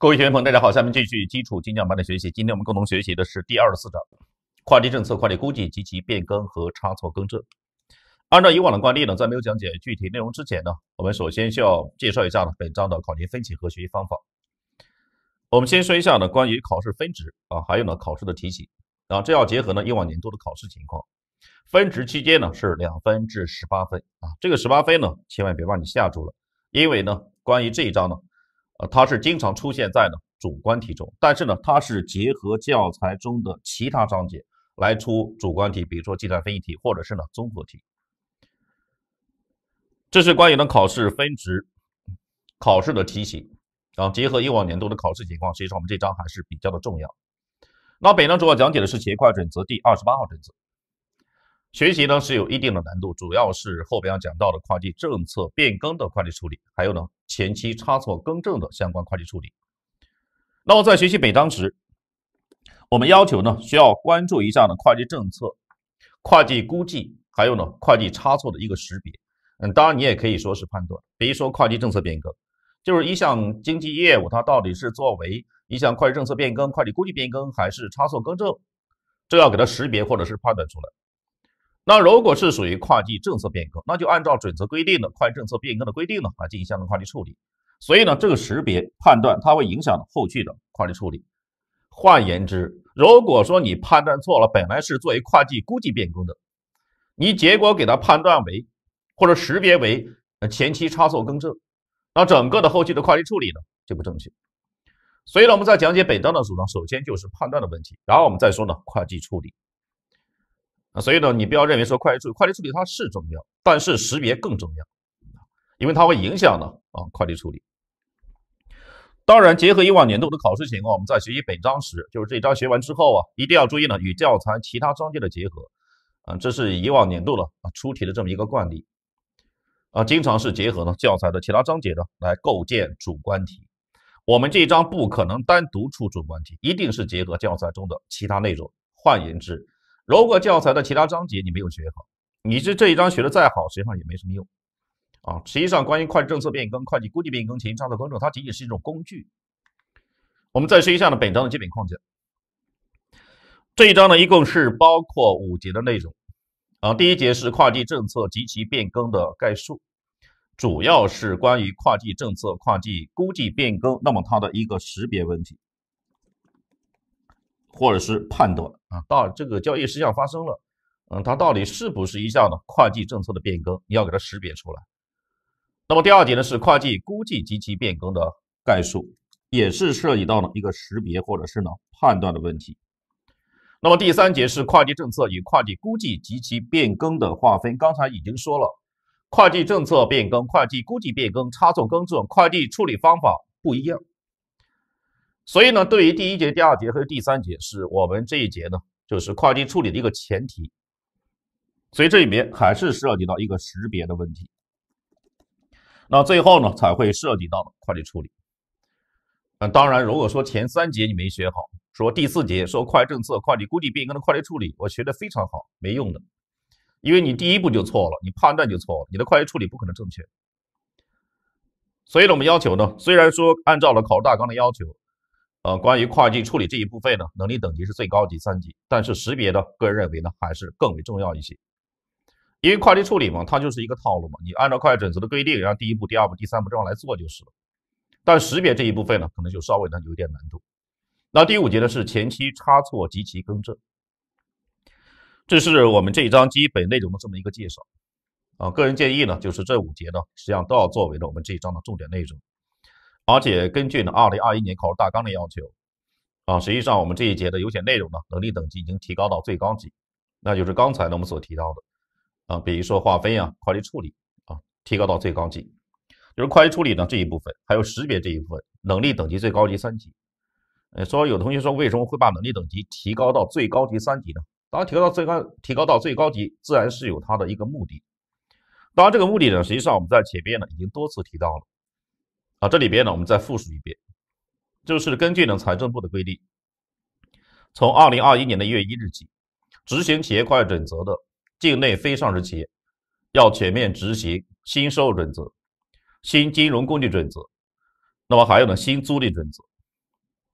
各位学员朋友，大家好。下面继续基础精讲班的学习。今天我们共同学习的是第二十四章跨地政策、跨地估计及其变更和差错更正。按照以往的惯例呢，在没有讲解具体内容之前呢，我们首先需要介绍一下呢本章的考题分析和学习方法。我们先说一下呢关于考试分值啊，还有呢考试的题型啊，这要结合呢以往年度的考试情况。分值期间呢是两分至十八分啊，这个十八分呢千万别把你吓住了，因为呢关于这一章呢。呃，它是经常出现在呢主观题中，但是呢，它是结合教材中的其他章节来出主观题，比如说计算分析题或者是呢综合题。这是关于呢考试分值、考试的题型，然后结合以往年度的考试情况，实际上我们这章还是比较的重要。那本章主要讲解的是《企业会计准则》第二十八号准则。学习呢是有一定的难度，主要是后边要讲到的会计政策变更的会计处理，还有呢前期差错更正的相关会计处理。那么在学习北当时，我们要求呢需要关注一下呢会计政策、会计估计，还有呢会计差错的一个识别。嗯，当然你也可以说是判断，比如说会计政策变更，就是一项经济业务，它到底是作为一项会计政策变更、会计估计变更，还是差错更正，这要给它识别或者是判断出来。那如果是属于会计政策变更，那就按照准则规定的会计政策变更的规定呢，来进行相应的会计处理。所以呢，这个识别判断它会影响后续的会计处理。换言之，如果说你判断错了，本来是作为会计估计变更的，你结果给它判断为或者识别为前期差错更正，那整个的后续的会计处理呢就不正确。所以呢，我们在讲解本章的时候呢，首先就是判断的问题，然后我们再说呢会计处理。所以呢，你不要认为说快递处理，快递处理它是重要，但是识别更重要，因为它会影响呢啊快递处理。当然，结合以往年度的考试情况，我们在学习本章时，就是这一章学完之后啊，一定要注意呢与教材其他章节的结合。嗯，这是以往年度呢啊出题的这么一个惯例啊，经常是结合呢教材的其他章节呢来构建主观题。我们这一章不可能单独出主观题，一定是结合教材中的其他内容。换言之，如果教材的其他章节你没有学好，你这这一章学的再好，实际上也没什么用，啊，实际上关于会计政策变更、会计估计变更、前期差错更正，它仅仅是一种工具。我们再说一下呢，本章的基本框架。这一章呢，一共是包括五节的内容，啊，第一节是会计政策及其变更的概述，主要是关于会计政策、会计估计变更，那么它的一个识别问题。或者是判断啊，到这个交易事项发生了，嗯，它到底是不是一项呢？会计政策的变更，你要给它识别出来。那么第二节呢是会计估计及其变更的概述，也是涉及到呢一个识别或者是呢判断的问题。那么第三节是会计政策与会计估计及其变更的划分。刚才已经说了，会计政策变更、会计估计变更，差错更正、会计处理方法不一样。所以呢，对于第一节、第二节和第三节，是我们这一节呢，就是会计处理的一个前提。所以这里面还是涉及到一个识别的问题，那最后呢才会涉及到会计处理。那当然，如果说前三节你没学好，说第四节说会计政策、会计估计变更的会计处理，我学的非常好，没用的，因为你第一步就错了，你判断就错了，你的会计处理不可能正确。所以呢，我们要求呢，虽然说按照了考试大纲的要求。呃，关于会计处理这一部分呢，能力等级是最高级三级，但是识别呢，个人认为呢，还是更为重要一些。因为会计处理嘛，它就是一个套路嘛，你按照会计准则的规定，然后第一步、第二步、第三步这样来做就是了。但识别这一部分呢，可能就稍微呢有点难度。那第五节呢是前期差错及其更正，这是我们这一章基本内容的这么一个介绍。啊，个人建议呢，就是这五节呢，实际上都要作为呢我们这一章的重点内容。而且根据呢二零二一年考试大纲的要求，啊，实际上我们这一节的有些内容呢，能力等级已经提高到最高级，那就是刚才呢我们所提到的，啊，比如说划分啊、会计处理啊，提高到最高级，就是会计处理呢这一部分，还有识别这一部分，能力等级最高级三级。呃，说有同学说为什么会把能力等级提高到最高级三级呢？当然，提高到最高，提高到最高级，自然是有它的一个目的。当然，这个目的呢，实际上我们在前面呢已经多次提到了。啊，这里边呢，我们再复述一遍，就是根据呢财政部的规定，从二零二一年的一月一日起，执行企业会计准则的境内非上市企业，要全面执行新收入准则、新金融工具准则，那么还有呢新租赁准则，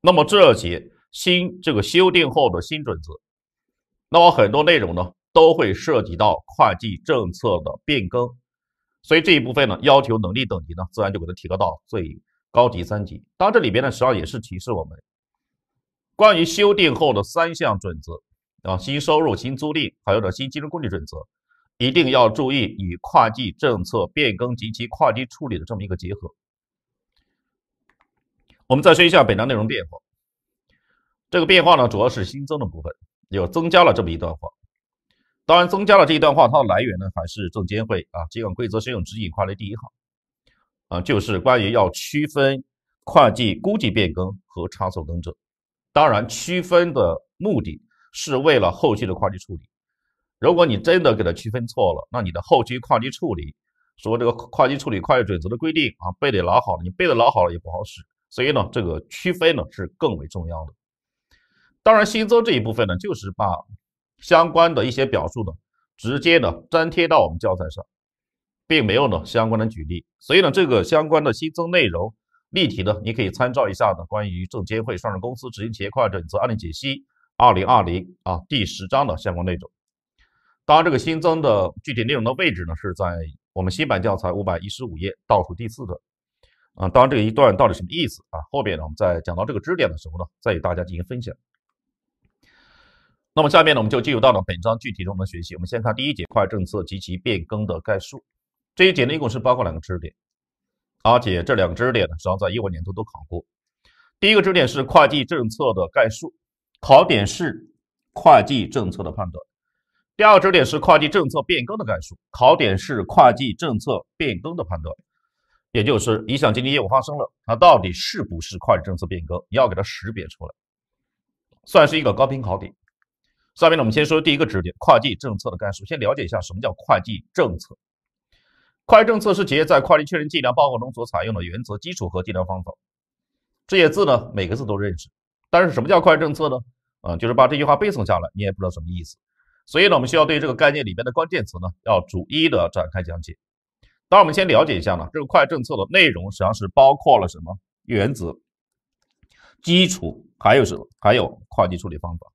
那么这些新这个修订后的新准则，那么很多内容呢都会涉及到会计政策的变更。所以这一部分呢，要求能力等级呢，自然就给它提高到最高级三级。当然，这里边呢，实际上也是提示我们，关于修订后的三项准则啊，新收入、新租赁还有这新金融工具准则，一定要注意与会计政策变更及其会计处理的这么一个结合。我们再说一下本章内容变化，这个变化呢，主要是新增的部分，又增加了这么一段话。当然，增加了这一段话，它的来源呢还是证监会啊，监管规则适用指引，跨类第一号，啊，就是关于要区分会计估计变更和差错更正。当然，区分的目的是为了后续的会计处理。如果你真的给它区分错了，那你的后期会计处理，说这个会计处理会计准则的规定啊，背得老好了，你背得老好了也不好使。所以呢，这个区分呢是更为重要的。当然，新增这一部分呢，就是把。相关的一些表述呢，直接呢粘贴到我们教材上，并没有呢相关的举例，所以呢这个相关的新增内容例题呢，你可以参照一下呢关于证监会上市公司执行企业会计准则案例解析二零二零啊第十章的相关内容。当然这个新增的具体内容的位置呢是在我们新版教材五百一十五页倒数第四段啊。当然这一段到底什么意思啊？后边呢我们在讲到这个知识点的时候呢再与大家进行分享。那么下面呢，我们就进入到了本章具体中的学习。我们先看第一节会计政策及其变更的概述。这一节呢，一共是包括两个知识点，而且这两个知识点呢，实际上在一五年头都考过。第一个知识点是会计政策的概述，考点是会计政策的判断；第二个知识点是会计政策变更的概述，考点是会计政策变更的判断，也就是一项经济业务发生了，它到底是不是会计政策变更，你要给它识别出来，算是一个高频考点。下面呢，我们先说第一个知识点：跨境政策的概述，先了解一下什么叫跨境政策。跨境政策是企业在跨境确认计量报告中所采用的原则、基础和计量方法。这些字呢，每个字都认识，但是什么叫跨境政策呢？啊，就是把这句话背诵下来，你也不知道什么意思。所以呢，我们需要对这个概念里边的关键词呢，要逐一的展开讲解。当然，我们先了解一下呢，这个跨境政策的内容实际上是包括了什么原则、基础，还有什么？还有跨境处理方法。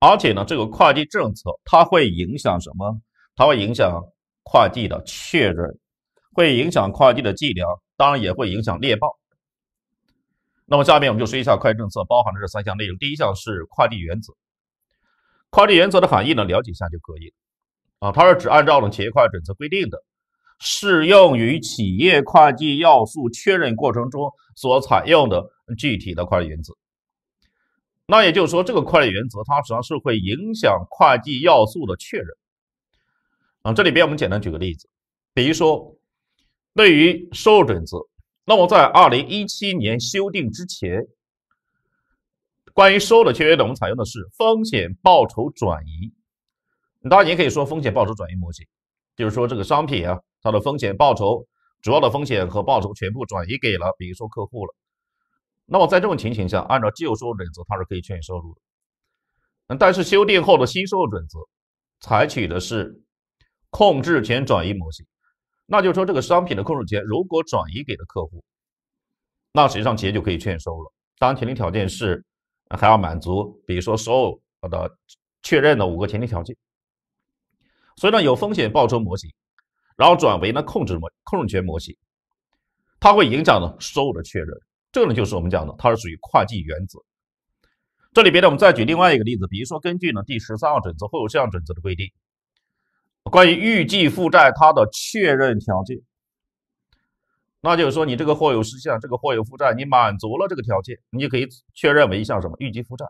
而且呢，这个会计政策它会影响什么？它会影响会计的确认，会影响会计的计量，当然也会影响列报。那么下面我们就说一下会计政策包含的这三项内容。第一项是会计原则，会计原则的含义呢，了解一下就可以。啊，它是指按照企业会计准则规定的，适用于企业会计要素确认过程中所采用的具体的会计原则。那也就是说，这个会计原则它实际上是会影响会计要素的确认啊。这里边我们简单举个例子，比如说对于收入准则，那么在二零一七年修订之前，关于收入的确认，我们采用的是风险报酬转移，当然也可以说风险报酬转移模型，就是说这个商品啊，它的风险报酬，主要的风险和报酬全部转移给了，比如说客户了。那么在这种情形下，按照旧收入准则，它是可以确认收入的。但是修订后的新收入准则采取的是控制权转移模型，那就是说，这个商品的控制权如果转移给了客户，那实际上企业就可以确认收入了。当然，前提条件是还要满足，比如说收入的确认的五个前提条件。所以呢，有风险报酬模型，然后转为呢控制模控制权模型，它会影响呢收入的确认。这个呢，就是我们讲的，它是属于会计原则。这里边呢，我们再举另外一个例子，比如说根据呢第十三号准则或有事项准则的规定，关于预计负债它的确认条件，那就是说你这个或有事项，这个或有负债，你满足了这个条件，你就可以确认为一项什么预计负债。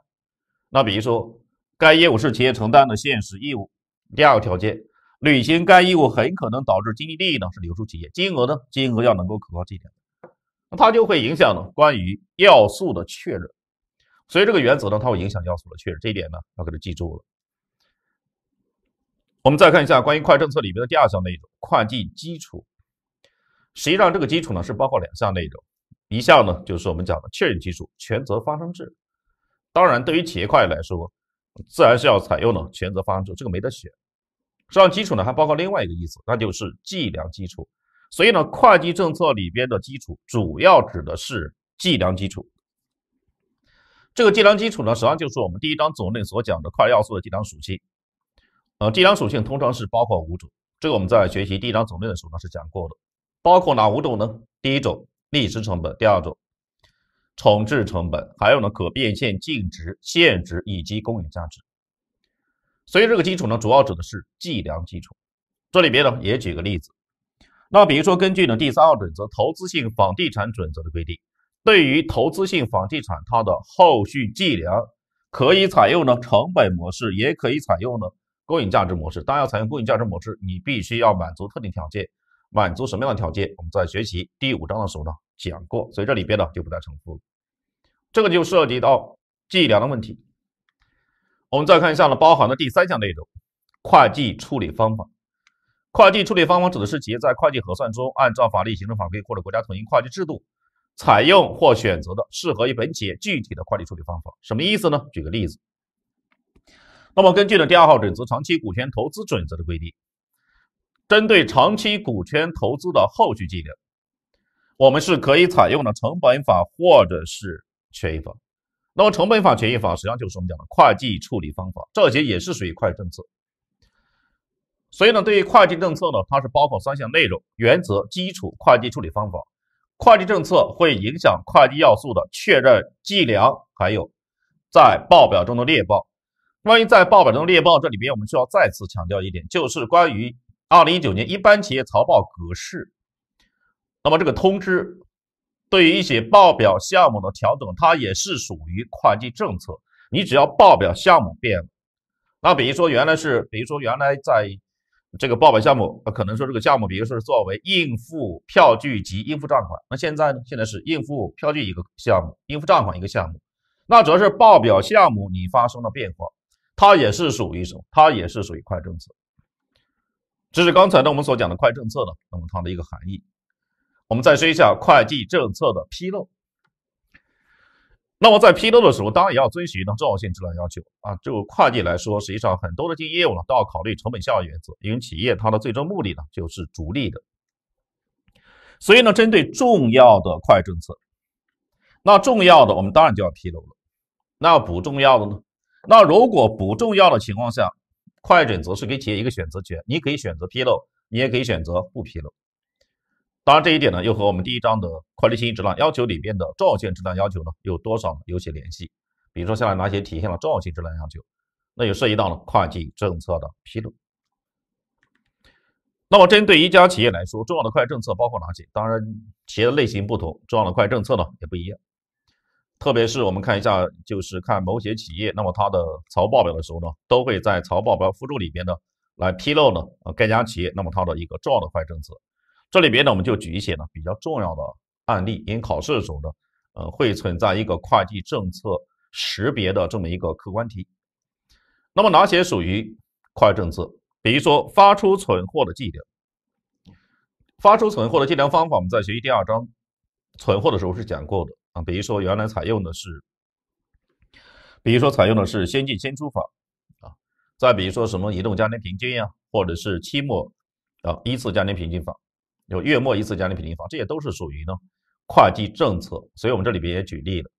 那比如说，该业务是企业承担的现实义务。第二个条件，履行该义务很可能导致经济利益呢是流出企业，金额呢金额要能够可靠计量。那它就会影响呢关于要素的确认，所以这个原则呢它会影响要素的确认，这一点呢要给它记住了。我们再看一下关于会计政策里面的第二项内容，会计基础。实际上这个基础呢是包括两项内容，一项呢就是我们讲的确认基础，权责发生制。当然对于企业会计来说，自然是要采用呢权责发生制，这个没得选。实际上，基础呢还包括另外一个意思，那就是计量基础。所以呢，会计政策里边的基础主要指的是计量基础。这个计量基础呢，实际上就是我们第一章总论所讲的会计要素的计量属性。呃，计量属性通常是包括五种，这个我们在学习第一章总论的时候呢是讲过的。包括哪五种呢？第一种历史成本，第二种重置成本，还有呢可变现净值、现值以及公允价值。所以这个基础呢，主要指的是计量基础。这里边呢也举个例子。那比如说，根据呢第三号准则投资性房地产准则的规定，对于投资性房地产，它的后续计量可以采用呢成本模式，也可以采用呢公允价值模式。当要采用公允价值模式，你必须要满足特定条件。满足什么样的条件？我们在学习第五章的时候呢讲过，所以这里边呢就不再重复了。这个就涉及到计量的问题。我们再看一下呢包含的第三项内容，会计处理方法。会计处理方法指的是企业在会计核算中，按照法律、行政法规或者国家统一会计制度，采用或选择的适合于本企业具体的会计处理方法。什么意思呢？举个例子，那么根据呢第二号准则长期股权投资准则的规定，针对长期股权投资的后续计量，我们是可以采用的成本法或者是权益法。那么成本法、权益法实际上就是我们讲的会计处理方法，这些也是属于会计政策。所以呢，对于会计政策呢，它是包括三项内容：原则、基础、会计处理方法。会计政策会影响会计要素的确认、计量，还有在报表中的列报。关于在报表中列报，这里边我们需要再次强调一点，就是关于二零一九年一般企业财报格式。那么这个通知对于一些报表项目的调整，它也是属于会计政策。你只要报表项目变了，那比如说原来是，比如说原来在这个报表项目，可能说这个项目，比如说是作为应付票据及应付账款，那现在呢，现在是应付票据一个项目，应付账款一个项目，那主要是报表项目你发生了变化，它也是属于什么？它也是属于快政策。这是刚才呢我们所讲的快政策呢，那么它的一个含义。我们再说一下会计政策的披露。那么在披露的时候，当然也要遵循呢重要性质量要求啊。就会计来说，实际上很多的经营业务呢，都要考虑成本效益原则，因为企业它的最终目的呢，就是逐利的。所以呢，针对重要的会计政策，那重要的我们当然就要披露了。那不重要的呢？那如果不重要的情况下，会计准则是给企业一个选择权，你可以选择披露，你也可以选择不披露。当然，这一点呢，又和我们第一章的会计信息质量要求里边的重要性质量要求呢，有多少有些联系？比如说，下来哪些体现了重要性质量要求？那又涉及到了会计政策的披露。那么，针对一家企业来说，重要的会计政策包括哪些？当然，企业的类型不同，重要的会计政策呢也不一样。特别是我们看一下，就是看某些企业，那么它的财务报表的时候呢，都会在财务报表附注里边呢来披露呢，呃，该家企业那么它的一个重要的会计政策。这里边呢，我们就举一些呢比较重要的案例，因为考试的时候呢，呃，会存在一个会计政策识别的这么一个客观题。那么哪些属于会计政策？比如说发出存货的计量，发出存货的计量方法，我们在学习第二章存货的时候是讲过的啊。比如说原来采用的是，比如说采用的是先进先出法啊，再比如说什么移动加庭平均呀，或者是期末啊依次加庭平均法。就月末一次加利平均法，这也都是属于呢会计政策，所以我们这里边也举例了。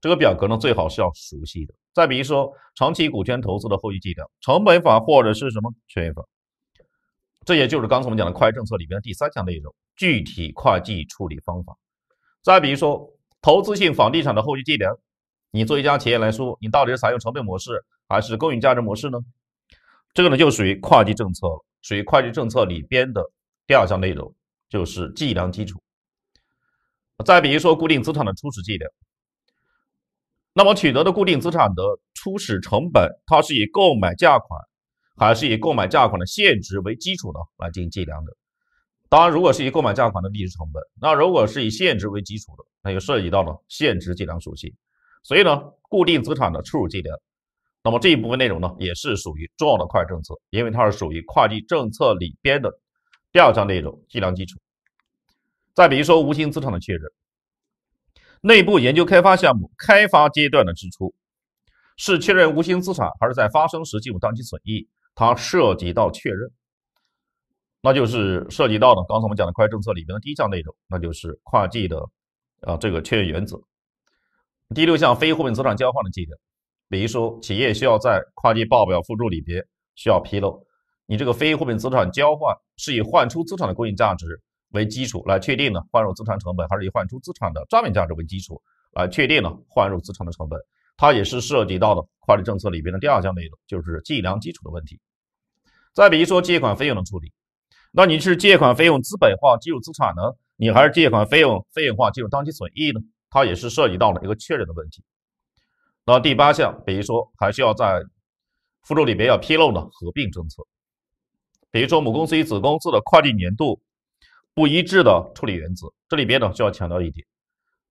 这个表格呢最好是要熟悉的。再比如说长期股权投资的后续计量，成本法或者是什么权益法，这也就是刚才我们讲的会计政策里边的第三项内容，具体会计处理方法。再比如说投资性房地产的后续计量，你做一家企业来说，你到底是采用成本模式还是公允价值模式呢？这个呢就属于会计政策了，属于会计政策里边的第二项内容。就是计量基础。再比如说固定资产的初始计量，那么取得的固定资产的初始成本，它是以购买价款，还是以购买价款的现值为基础呢？来进行计量的。当然，如果是以购买价款的历史成本，那如果是以现值为基础的，那就涉及到了现值计量属性。所以呢，固定资产的初始计量，那么这一部分内容呢，也是属于重要的会计政策，因为它是属于会计政策里边的。第二章内容计量基础，再比如说无形资产的确认，内部研究开发项目开发阶段的支出是确认无形资产，还是在发生时计入当期损益？它涉及到确认，那就是涉及到的刚才我们讲的会计政策里边的第一项内容，那就是会计的啊这个确认原则。第六项非货币资产交换的计量，比如说企业需要在会计报表附注里边需要披露。你这个非货币资产交换，是以换出资产的公允价值为基础来确定的换入资产成本，还是以换出资产的账面价值为基础来确定的换入资产的成本？它也是涉及到的会计政策里边的第二项内容，就是计量基础的问题。再比如说借款费用的处理，那你是借款费用资本化计入资产呢，你还是借款费用费用化计入当期损益呢？它也是涉及到了一个确认的问题。那第八项，比如说还需要在附注里边要披露的合并政策。比如说，母公司与子公司的会计年度不一致的处理原则，这里边呢需要强调一点：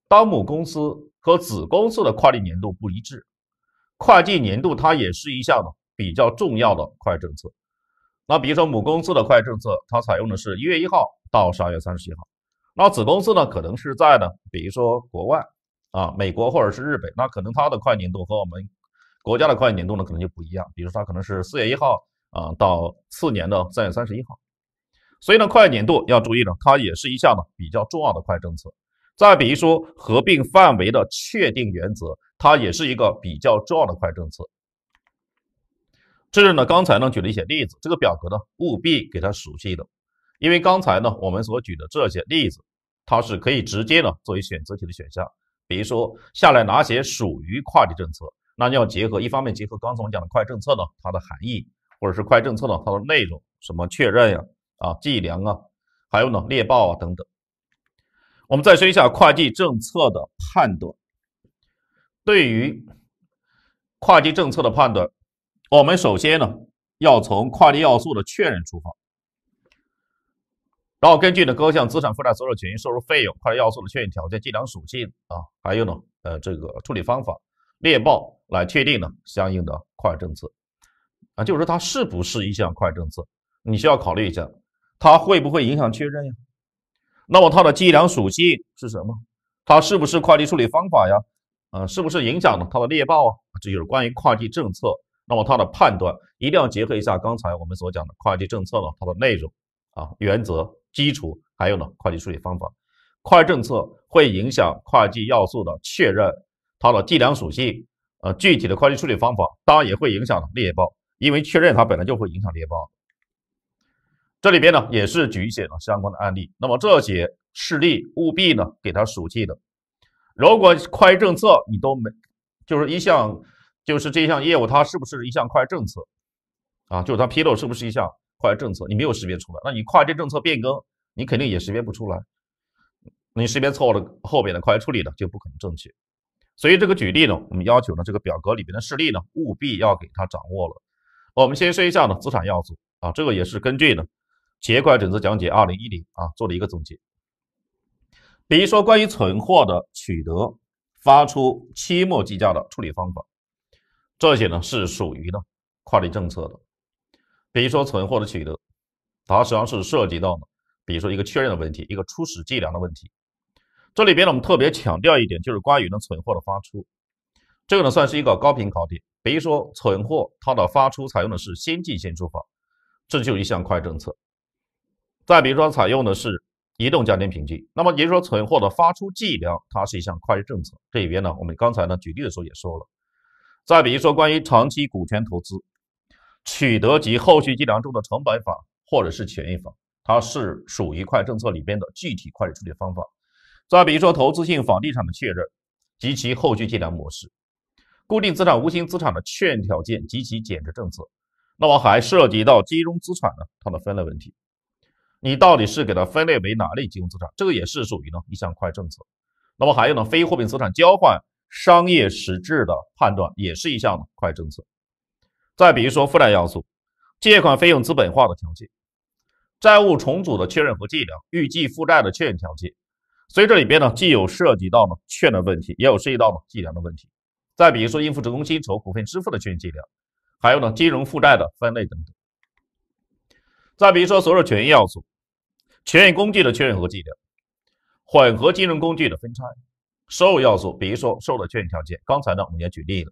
当母公司和子公司的会计年度不一致，会计年度它也是一项呢比较重要的会计政策。那比如说，母公司的会计政策它采用的是一月一号到十二月三十一号，那子公司呢可能是在呢，比如说国外啊，美国或者是日本，那可能它的会计年度和我们国家的会计年度呢可能就不一样，比如它可能是四月一号。啊，到次年的三月三十一号，所以呢，快年度要注意呢，它也是一项呢比较重要的快政策。再比如说合并范围的确定原则，它也是一个比较重要的快政策。这是呢，刚才呢举了一些例子，这个表格呢务必给它熟悉的，因为刚才呢我们所举的这些例子，它是可以直接呢作为选择题的选项。比如说下来哪些属于跨的政策，那要结合一方面结合刚才我们讲的快政策呢它的含义。或者是会计政策呢？它的内容什么确认呀、啊计量啊，还有呢猎豹啊等等。我们再说一下会计政策的判断。对于会计政策的判断，我们首先呢要从会计要素的确认出发，然后根据呢各项资产负债所有权益收入费用会计要素的确认条件、计量属性啊，还有呢呃这个处理方法、猎豹来确定呢相应的会计政策。啊，就是说它是不是一项会计政策？你需要考虑一下，它会不会影响确认呀？那么它的计量属性是什么？它是不是会计处理方法呀？啊，是不是影响了它的列报啊？这就是关于会计政策。那么它的判断一定要结合一下刚才我们所讲的会计政策呢，它的内容啊、原则、基础，还有呢会计处理方法。会计政策会影响会计要素的确认，它的计量属性，呃，具体的会计处理方法，当然也会影响列报。因为确认它本来就会影响联邦。这里边呢也是举一些啊相关的案例，那么这些事例务必呢给它熟记的。如果快政策你都没，就是一项，就是这项业务它是不是一项快政策，啊，就是它披露是不是一项快政策，你没有识别出来，那你跨业政策变更你肯定也识别不出来，你识别错了后边的快处理的就不可能正确。所以这个举例呢，我们要求呢这个表格里边的事例呢务必要给它掌握了。我们先说一下呢，资产要素啊，这个也是根据呢，业会计准则讲解二零一零啊做了一个总结。比如说关于存货的取得、发出、期末计价的处理方法，这些呢是属于呢跨地政策的。比如说存货的取得，它实际上是涉及到呢，比如说一个确认的问题，一个初始计量的问题。这里边呢我们特别强调一点，就是关于呢存货的发出。这个呢算是一个高频考点，比如说存货它的发出采用的是先进先出法，这就一项会计政策。再比如说采用的是移动加电平均，那么也就是说存货的发出计量它是一项会计政策。这里边呢我们刚才呢举例的时候也说了。再比如说关于长期股权投资取得及后续计量中的成本法或者是权益法，它是属于会计政策里边的具体会计处理方法。再比如说投资性房地产的确认及其后续计量模式。固定资产、无形资产的确认条件及其减值政策，那么还涉及到金融资产呢，它的分类问题。你到底是给它分类为哪类金融资产？这个也是属于呢一项快政策。那么还有呢，非货币资产交换商业实质的判断也是一项呢快政策。再比如说负债要素，借款费用资本化的条件，债务重组的确认和计量，预计负债的确认条件。所以这里边呢，既有涉及到呢确认问题，也有涉及到呢计量的问题。再比如说应付职工薪酬、股份支付的确认计量，还有呢金融负债的分类等等。再比如说所有权益要素，权益工具的确认和计量，混合金融工具的分拆。收入要素，比如说收入的确认条件，刚才呢我们也举例了。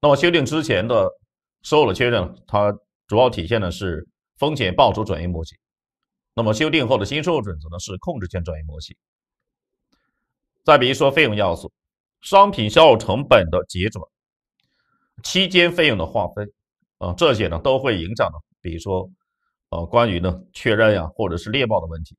那么修订之前的收入的确认，它主要体现的是风险报酬转移模型。那么修订后的新收入准则呢是控制权转移模型。再比如说费用要素。商品销售成本的结转，期间费用的划分，啊，这些呢都会影响到，比如说，呃，关于呢确认呀，或者是列报的问题，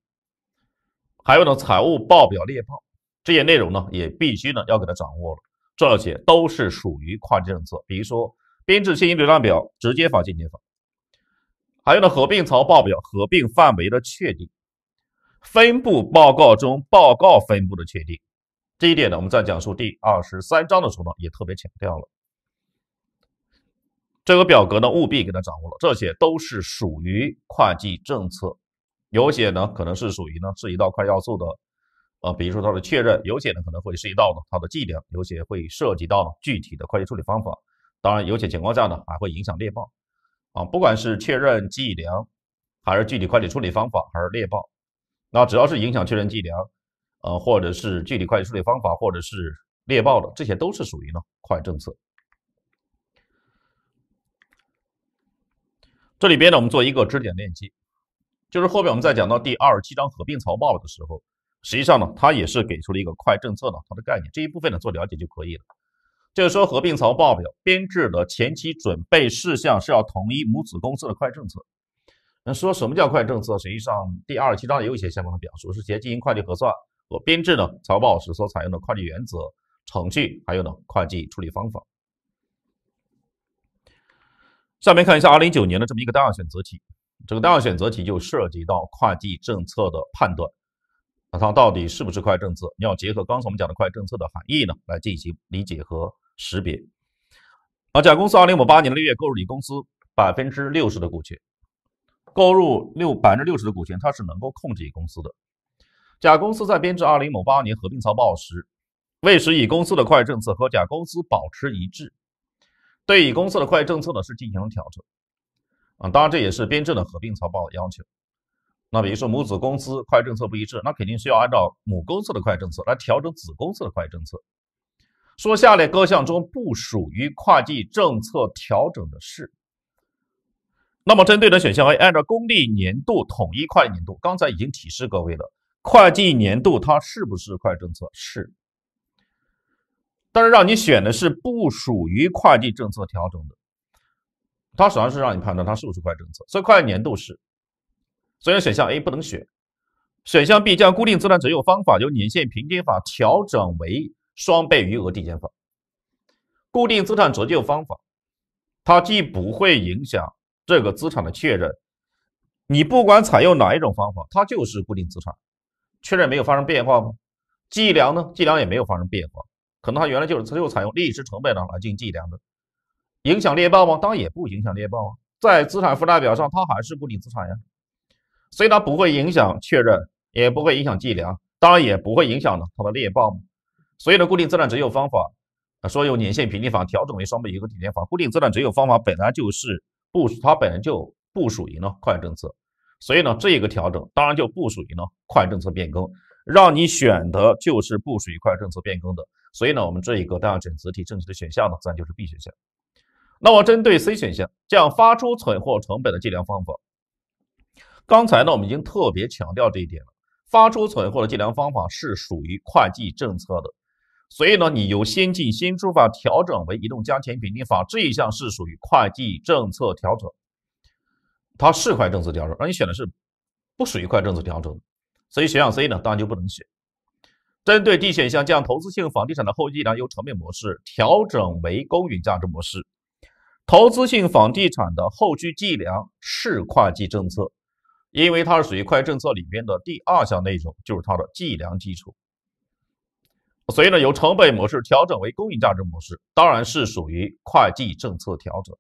还有呢财务报表列报这些内容呢，也必须呢要给它掌握了。这些都是属于会计政策，比如说编制现金流量表直接法间接法，还有呢合并财务报表合并范围的确定，分布报告中报告分布的确定。这一点呢，我们在讲述第二十三章的时候呢，也特别强调了。这个表格呢，务必给它掌握了。这些都是属于会计政策，有些呢可能是属于呢是一道计要素的，呃，比如说它的确认，有些呢可能会涉及到呢它的计量，有些会涉及到具体的会计处理方法。当然，有些情况下呢还会影响列报，啊，不管是确认、计量，还是具体会计处理方法，还是列报，那只要是影响确认、计量。呃，或者是具体会计处理方法，或者是列报的，这些都是属于呢快政策。这里边呢，我们做一个知识点链接，就是后面我们在讲到第二十七章合并财务报表的时候，实际上呢，它也是给出了一个快政策呢它的概念。这一部分呢，做了解就可以了。就是说，合并财务报表编制的前期准备事项是要统一母子公司的快政策。那说什么叫快政策？实际上第二十七章也有一些相关的表述，是企业进行会计核算。和编制呢，财报时所采用的会计原则、程序，还有呢，会计处理方法。下面看一下二零一九年的这么一个单项选择题，这个单项选择题就涉及到会计政策的判断，那它到底是不是会计政策？你要结合刚才我们讲的会计政策的含义呢，来进行理解和识别。啊，甲公司二零五八年的六月购入乙公司百分之六十的股权，购入六百分之六十的股权，它是能够控制乙公司的。甲公司在编制二零某八年合并财报时，为使乙公司的会计政策和甲公司保持一致，对乙公司的会计政策呢是进行了调整。啊，当然这也是编制的合并财报的要求。那比如说母子公司会计政策不一致，那肯定是要按照母公司的会计政策来调整子公司的会计政策。说下列各项中不属于会计政策调整的是？那么针对的选项 A，按照公历年度统一会计年度，刚才已经提示各位了。会计年度它是不是会计政策？是，但是让你选的是不属于会计政策调整的，它实际上是让你判断它是不是会计政策。所以会计年度是，所以选项 A 不能选。选项 B 将固定资产折旧方法由年限平均法调整为双倍余额递减法。固定资产折旧方法，它既不会影响这个资产的确认，你不管采用哪一种方法，它就是固定资产。确认没有发生变化吗？计量呢？计量也没有发生变化。可能它原来就是它就采用历史成本呢来进行计量的，影响猎豹吗？当然也不影响猎豹啊，在资产负债表上它还是固定资产呀，所以它不会影响确认，也不会影响计量，当然也不会影响呢它的猎豹。所以呢，固定资产折旧方法啊说用年限平定法调整为双倍余额抵减法，固定资产折旧方法本来就是不，它本来就不属于呢会计政策。所以呢，这一个调整当然就不属于呢会计政策变更，让你选的就是不属于会计政策变更的。所以呢，我们这一个大选择题正确的选项呢，自然就是 B 选项。那么针对 C 选项，将发出存货成本的计量方法，刚才呢我们已经特别强调这一点了，发出存货的计量方法是属于会计政策的。所以呢，你由先进先出法调整为移动加权平均法，这一项是属于会计政策调整。它是块政策调整，而你选的是不属于块政策调整，所以选项 C 呢当然就不能选。针对 D 选项，将投资性房地产的后计量由成本模式调整为公允价值模式，投资性房地产的后续计量是会计政策，因为它是属于计政策里面的第二项内容，就是它的计量基础。所以呢，由成本模式调整为公允价值模式，当然是属于会计政策调整。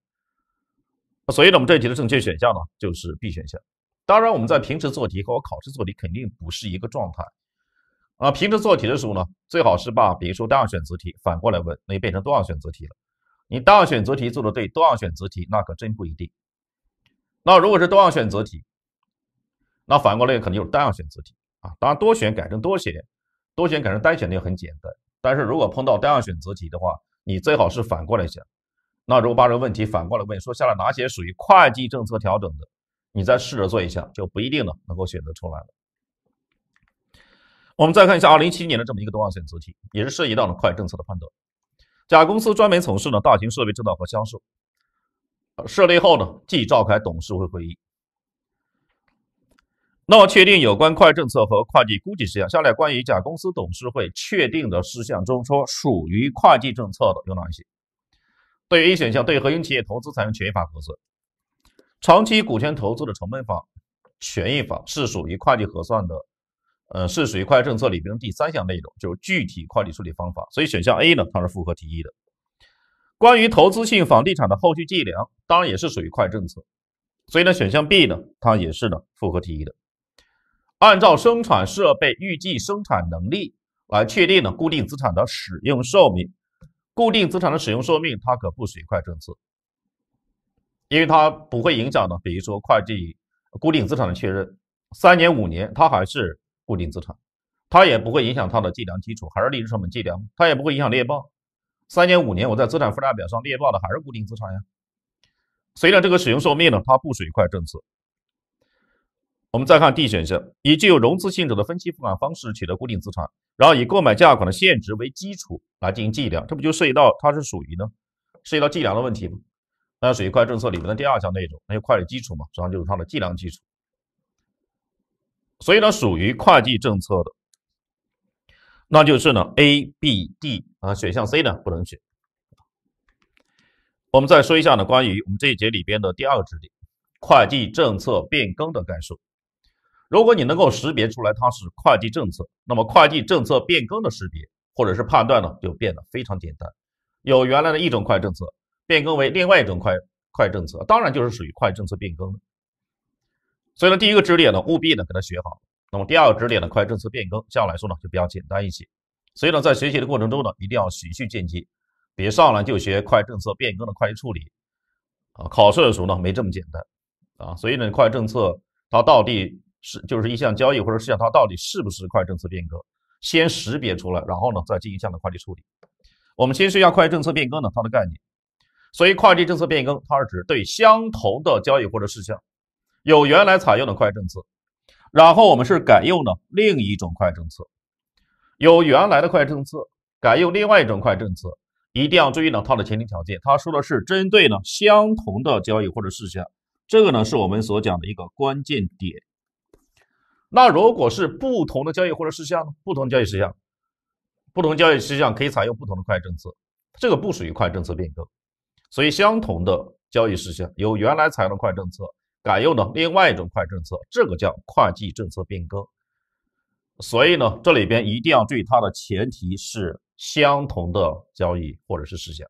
所以呢，我们这题的正确选项呢就是 B 选项。当然，我们在平时做题和考试做题肯定不是一个状态。啊，平时做题的时候呢，最好是把比如说单项选择题反过来问，那就变成多项选择题了。你单项选择题做的对，多项选择题那可真不一定。那如果是多项选择题，那反过来肯定就是单项选择题啊。当然，多选改成多选，多选改成单选的也很简单。但是如果碰到单项选择题的话，你最好是反过来想。那如果把这个问题反过来问，说下来哪些属于会计政策调整的，你再试着做一下，就不一定呢能够选择出来了。我们再看一下二零一七年的这么一个多项选择题，也是涉及到了会计政策的判断。甲公司专门从事呢大型设备制造和销售，设立后呢即召开董事会会议，那么确定有关会计政策和会计估计事项。下列关于甲公司董事会确定的事项中，说属于会计政策的有哪些？对 A 选项，对核心企业投资采用权益法核算，长期股权投资的成本法、权益法是属于会计核算的，呃，是属于会计政策里边的第三项内容，就是具体会计处理方法。所以选项 A 呢，它是符合题意的。关于投资性房地产的后续计量，当然也是属于会计政策，所以呢，选项 B 呢，它也是呢，符合题意的。按照生产设备预计生产能力来确定呢固定资产的使用寿命。固定资产的使用寿命，它可不属于会计政策，因为它不会影响呢，比如说会计固定资产的确认，三年五年，它还是固定资产，它也不会影响它的计量基础，还是历史成本计量，它也不会影响列报，三年五年我在资产负债表上列报的还是固定资产呀，随着这个使用寿命呢，它不属于会计政策。我们再看 D 选项，以具有融资性质的分期付款方式取得固定资产，然后以购买价款的现值为基础来进行计量，这不就涉及到它是属于呢，涉及到计量的问题吗？那属于会计政策里面的第二项内容，那就会计基础嘛，实际上就是它的计量基础。所以呢，属于会计政策的，那就是呢 ABD 啊，选项 C 呢不能选。我们再说一下呢，关于我们这一节里边的第二个知识点，会计政策变更的概述。如果你能够识别出来它是会计政策，那么会计政策变更的识别或者是判断呢，就变得非常简单。有原来的一种会计政策变更为另外一种快快政策，当然就是属于会计政策变更的。所以呢，第一个知识点呢，务必呢给它学好。那么第二个知识点呢，会计政策变更相对来说呢就比较简单一些。所以呢，在学习的过程中呢，一定要循序渐进，别上来就学会计政策变更的会计处理啊。考试的时候呢没这么简单啊。所以呢，会计政策它到底？是，就是一项交易或者事项，它到底是不是会计政策变更？先识别出来，然后呢，再进行相应的会计处理。我们先说一下会计政策变更呢，它的概念。所以，会计政策变更它是指对相同的交易或者事项，有原来采用的会计政策，然后我们是改用呢另一种会计政策，有原来的会计政策改用另外一种会计政策。一定要注意呢，它的前提条件，它说的是针对呢相同的交易或者事项。这个呢，是我们所讲的一个关键点。那如果是不同的交易或者事项呢？不同交易事项，不同交易事项可以采用不同的会计政策，这个不属于会计政策变更。所以，相同的交易事项由原来采用会计政策改用的另外一种会计政策，这个叫会计政策变更。所以呢，这里边一定要注意它的前提是相同的交易或者是事项。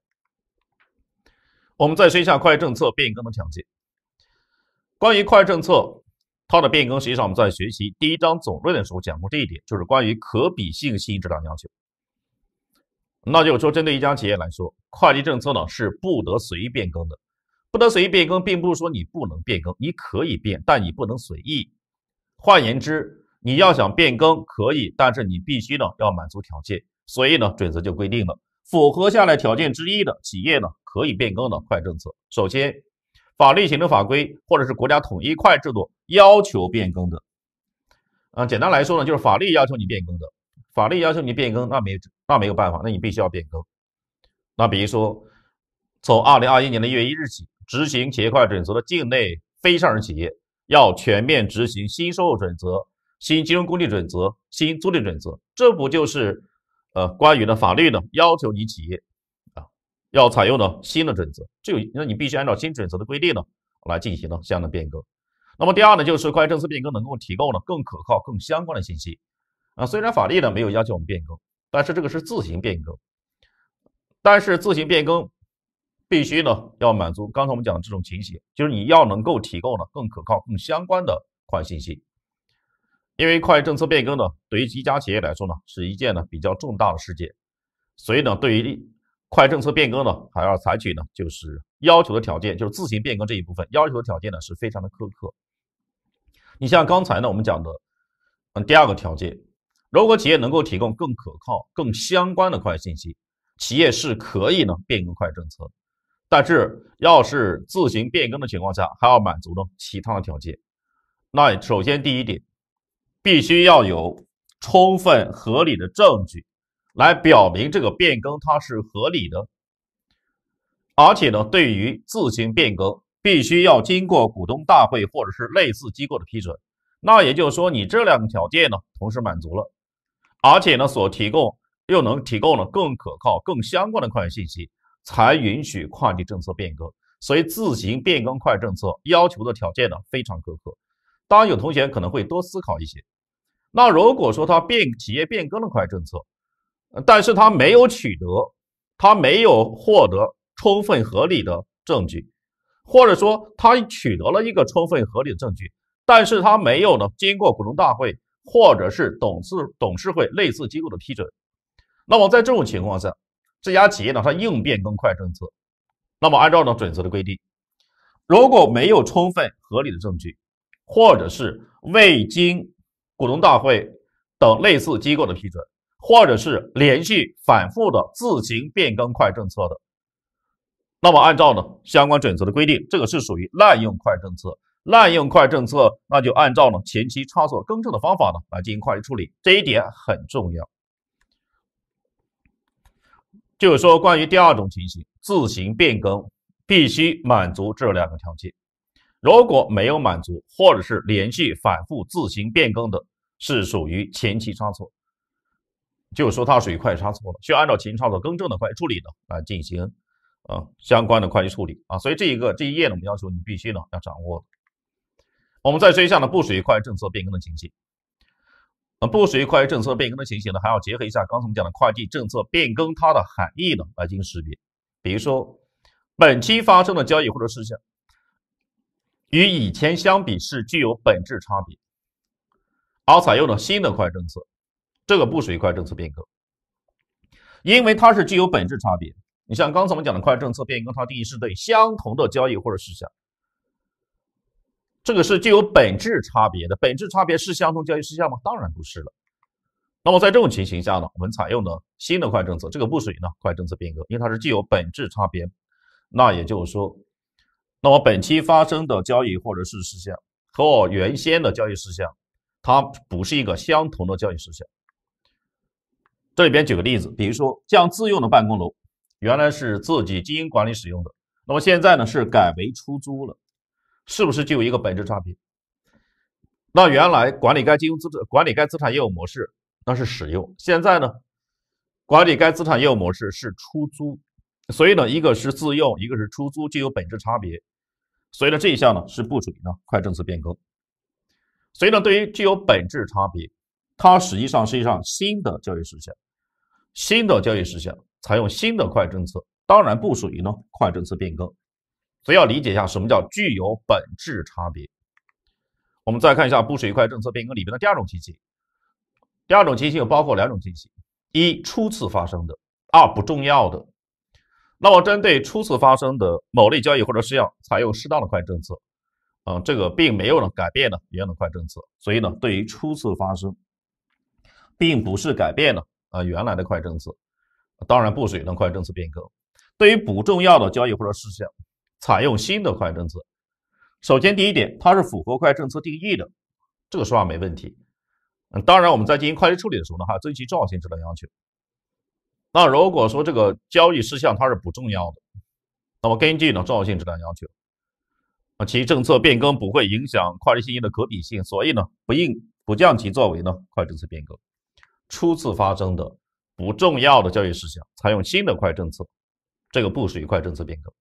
我们再说一下会计政策变更的条件。关于会计政策。它的变更，实际上我们在学习第一章总论的时候讲过这一点，就是关于可比性、信息质量要求。那就说针对一家企业来说，会计政策呢是不得随意变更的。不得随意变更，并不是说你不能变更，你可以变，但你不能随意。换言之，你要想变更可以，但是你必须呢要满足条件。所以呢，准则就规定了，符合下列条件之一的企业呢，可以变更的会计政策。首先。法律、行政法规，或者是国家统一快制度要求变更的，啊，简单来说呢，就是法律要求你变更的。法律要求你变更，那没那没有办法，那你必须要变更。那比如说，从二零二一年的一月一日起执行企业会计准则的境内非上市企业，要全面执行新收入准则、新金融工具准则、新租赁准则，这不就是呃，关于的法律呢，要求你企业。要采用呢新的准则，就那你必须按照新准则的规定呢来进行呢相应的变更。那么第二呢，就是会计政策变更能够提供呢更可靠、更相关的信息啊。虽然法律呢没有要求我们变更，但是这个是自行变更，但是自行变更必须呢要满足刚才我们讲的这种情形，就是你要能够提供呢更可靠、更相关的会计信息。因为会计政策变更呢，对于一家企业来说呢是一件呢比较重大的事件，所以呢对于。快政策变更呢，还要采取呢，就是要求的条件，就是自行变更这一部分要求的条件呢是非常的苛刻。你像刚才呢我们讲的，嗯，第二个条件，如果企业能够提供更可靠、更相关的快信息，企业是可以呢变更快政策。但是要是自行变更的情况下，还要满足呢其他的条件。那首先第一点，必须要有充分合理的证据。来表明这个变更它是合理的，而且呢，对于自行变更，必须要经过股东大会或者是类似机构的批准。那也就是说，你这两个条件呢，同时满足了，而且呢，所提供又能提供了更可靠、更相关的会计信息，才允许会计政策变更。所以，自行变更会计政策要求的条件呢，非常苛刻。当然，有同学可能会多思考一些。那如果说他变企业变更了会计政策，但是他没有取得，他没有获得充分合理的证据，或者说他取得了一个充分合理的证据，但是他没有呢经过股东大会或者是董事董事会类似机构的批准。那么在这种情况，下这家企业呢它应变更快政策，那么按照呢准则的规定，如果没有充分合理的证据，或者是未经股东大会等类似机构的批准。或者是连续反复的自行变更快政策的，那么按照呢相关准则的规定，这个是属于滥用快政策，滥用快政策，那就按照呢前期差错更正的方法呢来进行会计处理，这一点很重要。就是说，关于第二种情形，自行变更必须满足这两个条件，如果没有满足，或者是连续反复自行变更的，是属于前期差错。就是说，它属于会计差错了，需要按照情形差错更正的会计处理呢来进行，呃，相关的会计处理啊。所以这一个这一页呢，我们要求你必须呢要掌握。我们再说一下呢，不属于会计政策变更的情形。呃，不属于会计政策变更的情形呢，还要结合一下刚才我们讲的会计政策变更它的含义呢来进行识别。比如说，本期发生的交易或者事项与以前相比是具有本质差别，而采用了新的会计政策。这个不属于快政策变更，因为它是具有本质差别。你像刚才我们讲的快政策变更，它定义是对相同的交易或者事项，这个是具有本质差别的。本质差别是相同交易事项吗？当然不是了。那么在这种情形下呢，我们采用的新的快政策，这个不属于呢快政策变更，因为它是具有本质差别。那也就是说，那么本期发生的交易或者是事项和我原先的交易事项，它不是一个相同的交易事项。这里边举个例子，比如说，像自用的办公楼，原来是自己经营管理使用的，那么现在呢是改为出租了，是不是就有一个本质差别？那原来管理该金融资管理该资产业务模式，那是使用；现在呢，管理该资产业务模式是出租，所以呢，一个是自用，一个是出租，具有本质差别。所以呢，这一项呢是不属于呢快政策变更。所以呢，对于具有本质差别，它实际上是一项新的教育事项。新的交易事项采用新的快政策，当然不属于呢快政策变更。所以要理解一下什么叫具有本质差别。我们再看一下不属于快政策变更里边的第二种情形。第二种情形包括两种情形：一、初次发生的；二、不重要的。那么针对初次发生的某类交易或者事项，采用适当的快政策，嗯，这个并没有呢改变呢原有的快政策，所以呢，对于初次发生，并不是改变呢啊，原来的会计政策，当然不属于呢会计政策变更。对于不重要的交易或者事项，采用新的会计政策。首先，第一点，它是符合会计政策定义的，这个说法没问题。嗯，当然我们在进行会计处理的时候呢，还要遵循重要性质量要求。那如果说这个交易事项它是不重要的，那么根据呢重要性质量要求，啊，其政策变更不会影响会计信息的可比性，所以呢，不应不将其作为呢会计政策变更。初次发生的不重要的交易事项，采用新的快政策，这个不属于快政策变更。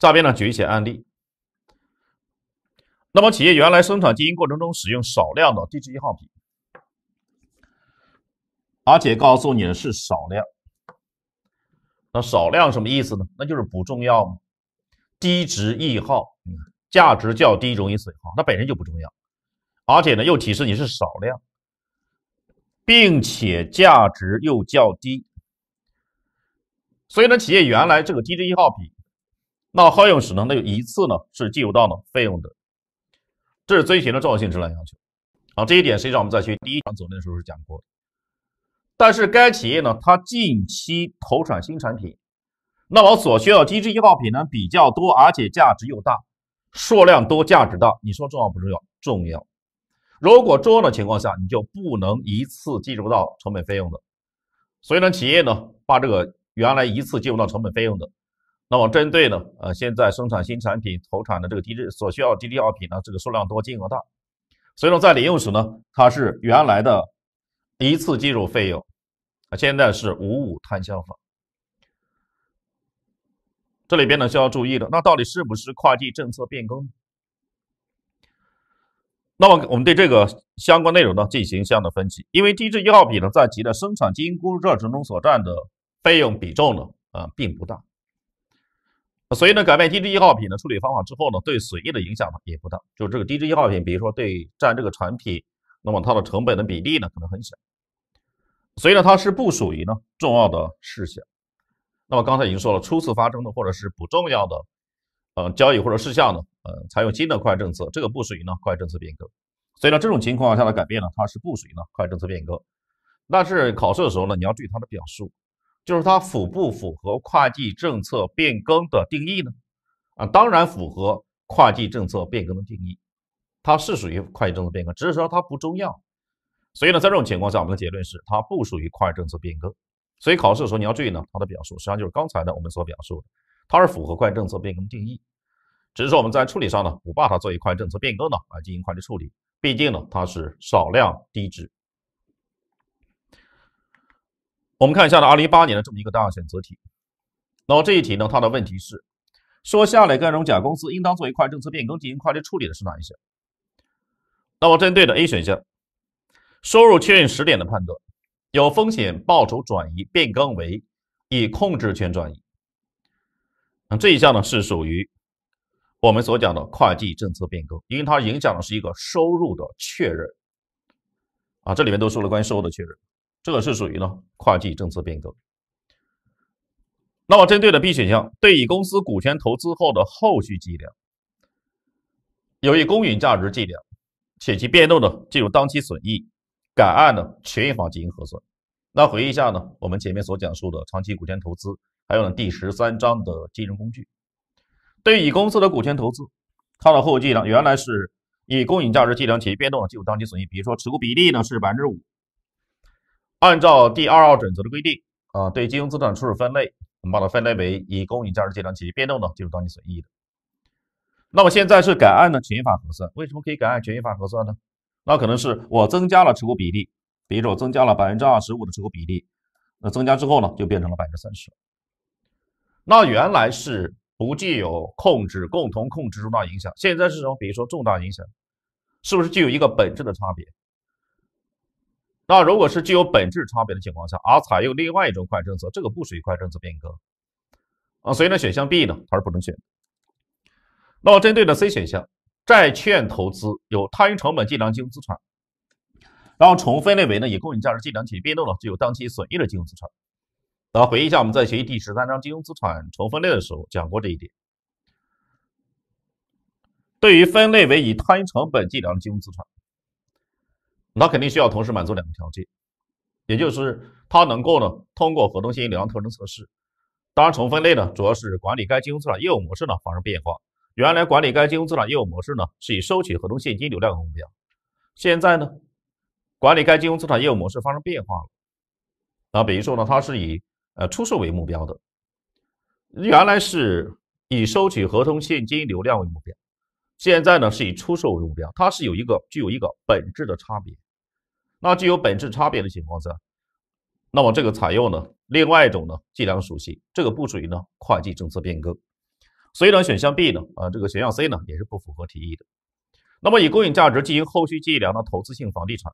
下边呢举一些案例。那么企业原来生产经营过程中使用少量的低值易耗品，而且告诉你的是少量。那少量什么意思呢？那就是不重要嘛。低值易耗，价值较低，容易损耗，那本身就不重要。而且呢又提示你是少量。并且价值又较低，所以呢，企业原来这个低值易耗品，那耗用时呢，那就一次呢是计入到了费用的，这是遵循了重要性质量要求。好，这一点实际上我们在学第一章走的时候是讲过。但是该企业呢，它近期投产新产品，那么所需要的低一易耗品呢比较多，而且价值又大，数量多、价值大，你说重要不重要？重要。如果重要的情况下，你就不能一次计入到成本费用的。所以呢，企业呢把这个原来一次计入到成本费用的，那么针对呢，呃，现在生产新产品投产的这个低质所需要低质药品呢，这个数量多，金额大，所以呢，在领用时呢，它是原来的一次计入费用，啊，现在是五五摊销法。这里边呢需要注意的，那到底是不是会计政策变更？那么我们对这个相关内容呢进行相应的分析，因为低值易耗品呢在其的生产经营工作过程中所占的费用比重呢啊并不大，所以呢改变低值易耗品的处理方法之后呢对损益的影响呢也不大。就这个低值易耗品，比如说对占这个产品，那么它的成本的比例呢可能很小，所以呢它是不属于呢重要的事项。那么刚才已经说了，初次发生的或者是不重要的。呃，交易或者事项呢？呃，采用新的会计政策，这个不属于呢会计政策变更。所以呢，这种情况下的改变呢，它是不属于呢会计政策变更。但是考试的时候呢，你要注意它的表述，就是它符不符合会计政策变更的定义呢？啊，当然符合会计政策变更的定义，它是属于会计政策变更，只是说它不重要。所以呢，在这种情况下，我们的结论是它不属于会计政策变更。所以考试的时候你要注意呢它的表述，实际上就是刚才的我们所表述的。它是符合计政策变更定义，只是说我们在处理上呢，不把它做一块政策变更呢来进行会计处理，毕竟呢它是少量低值。我们看一下呢，二零一八年的这么一个大选择题，那么这一题呢，它的问题是说下列内容，甲公司应当做一块政策变更进行会计处理的是哪一项？那么针对的 A 选项，收入确认时点的判断，有风险报酬转移变更为以控制权转移。这一项呢是属于我们所讲的会计政策变更，因为它影响的是一个收入的确认啊，这里面都说了关于收入的确认，这个是属于呢会计政策变更。那么针对的 B 选项，对乙公司股权投资后的后续计量，由于公允价值计量且其变动呢计入当期损益，改按的权益法进行核算。那回忆一下呢，我们前面所讲述的长期股权投资。还有呢，第十三章的金融工具，对乙公司的股权投资，它的后继计量原来是以公允价值计量其变动的，计入当期损益。比如说持股比例呢是百分之五，按照第二号准则的规定啊，对金融资产初始分类，我们把它分类为以公允价值计量其变动的，计入当期损益的。那么现在是改按的权益法核算，为什么可以改按权益法核算呢？那可能是我增加了持股比例，比如说我增加了百分之二十五的持股比例，那增加之后呢，就变成了百分之三十。那原来是不具有控制、共同控制重大影响，现在是么？比如说重大影响，是不是具有一个本质的差别？那如果是具有本质差别的情况下，而采用另外一种会计政策，这个不属于会计政策变更啊。所以呢，选项 B 呢它是不能选。那针对的 C 选项，债券投资有摊余成本计量金融资产，然后重分类为呢以公允价值计量且变动了具有当期损益的金融资产。来回忆一下，我们在学习第十三章金融资产重分类的时候讲过这一点。对于分类为以摊成本计量的金融资产，那肯定需要同时满足两个条件，也就是它能够呢通过合同现金流量特征测试。当然，重分类呢主要是管理该金融资产业务模式呢发生变化。原来管理该金融资产业务模式呢是以收取合同现金流量为目标，现在呢管理该金融资产业务模式发生变化了。那比如说呢，它是以呃，出售为目标的，原来是以收取合同现金流量为目标，现在呢是以出售为目标，它是有一个具有一个本质的差别。那具有本质差别的情况下，那么这个采用呢另外一种呢计量属性，这个不属于呢会计政策变更。所以呢，选项 B 呢，啊这个选项 C 呢也是不符合题意的。那么以公允价值进行后续计量的投资性房地产，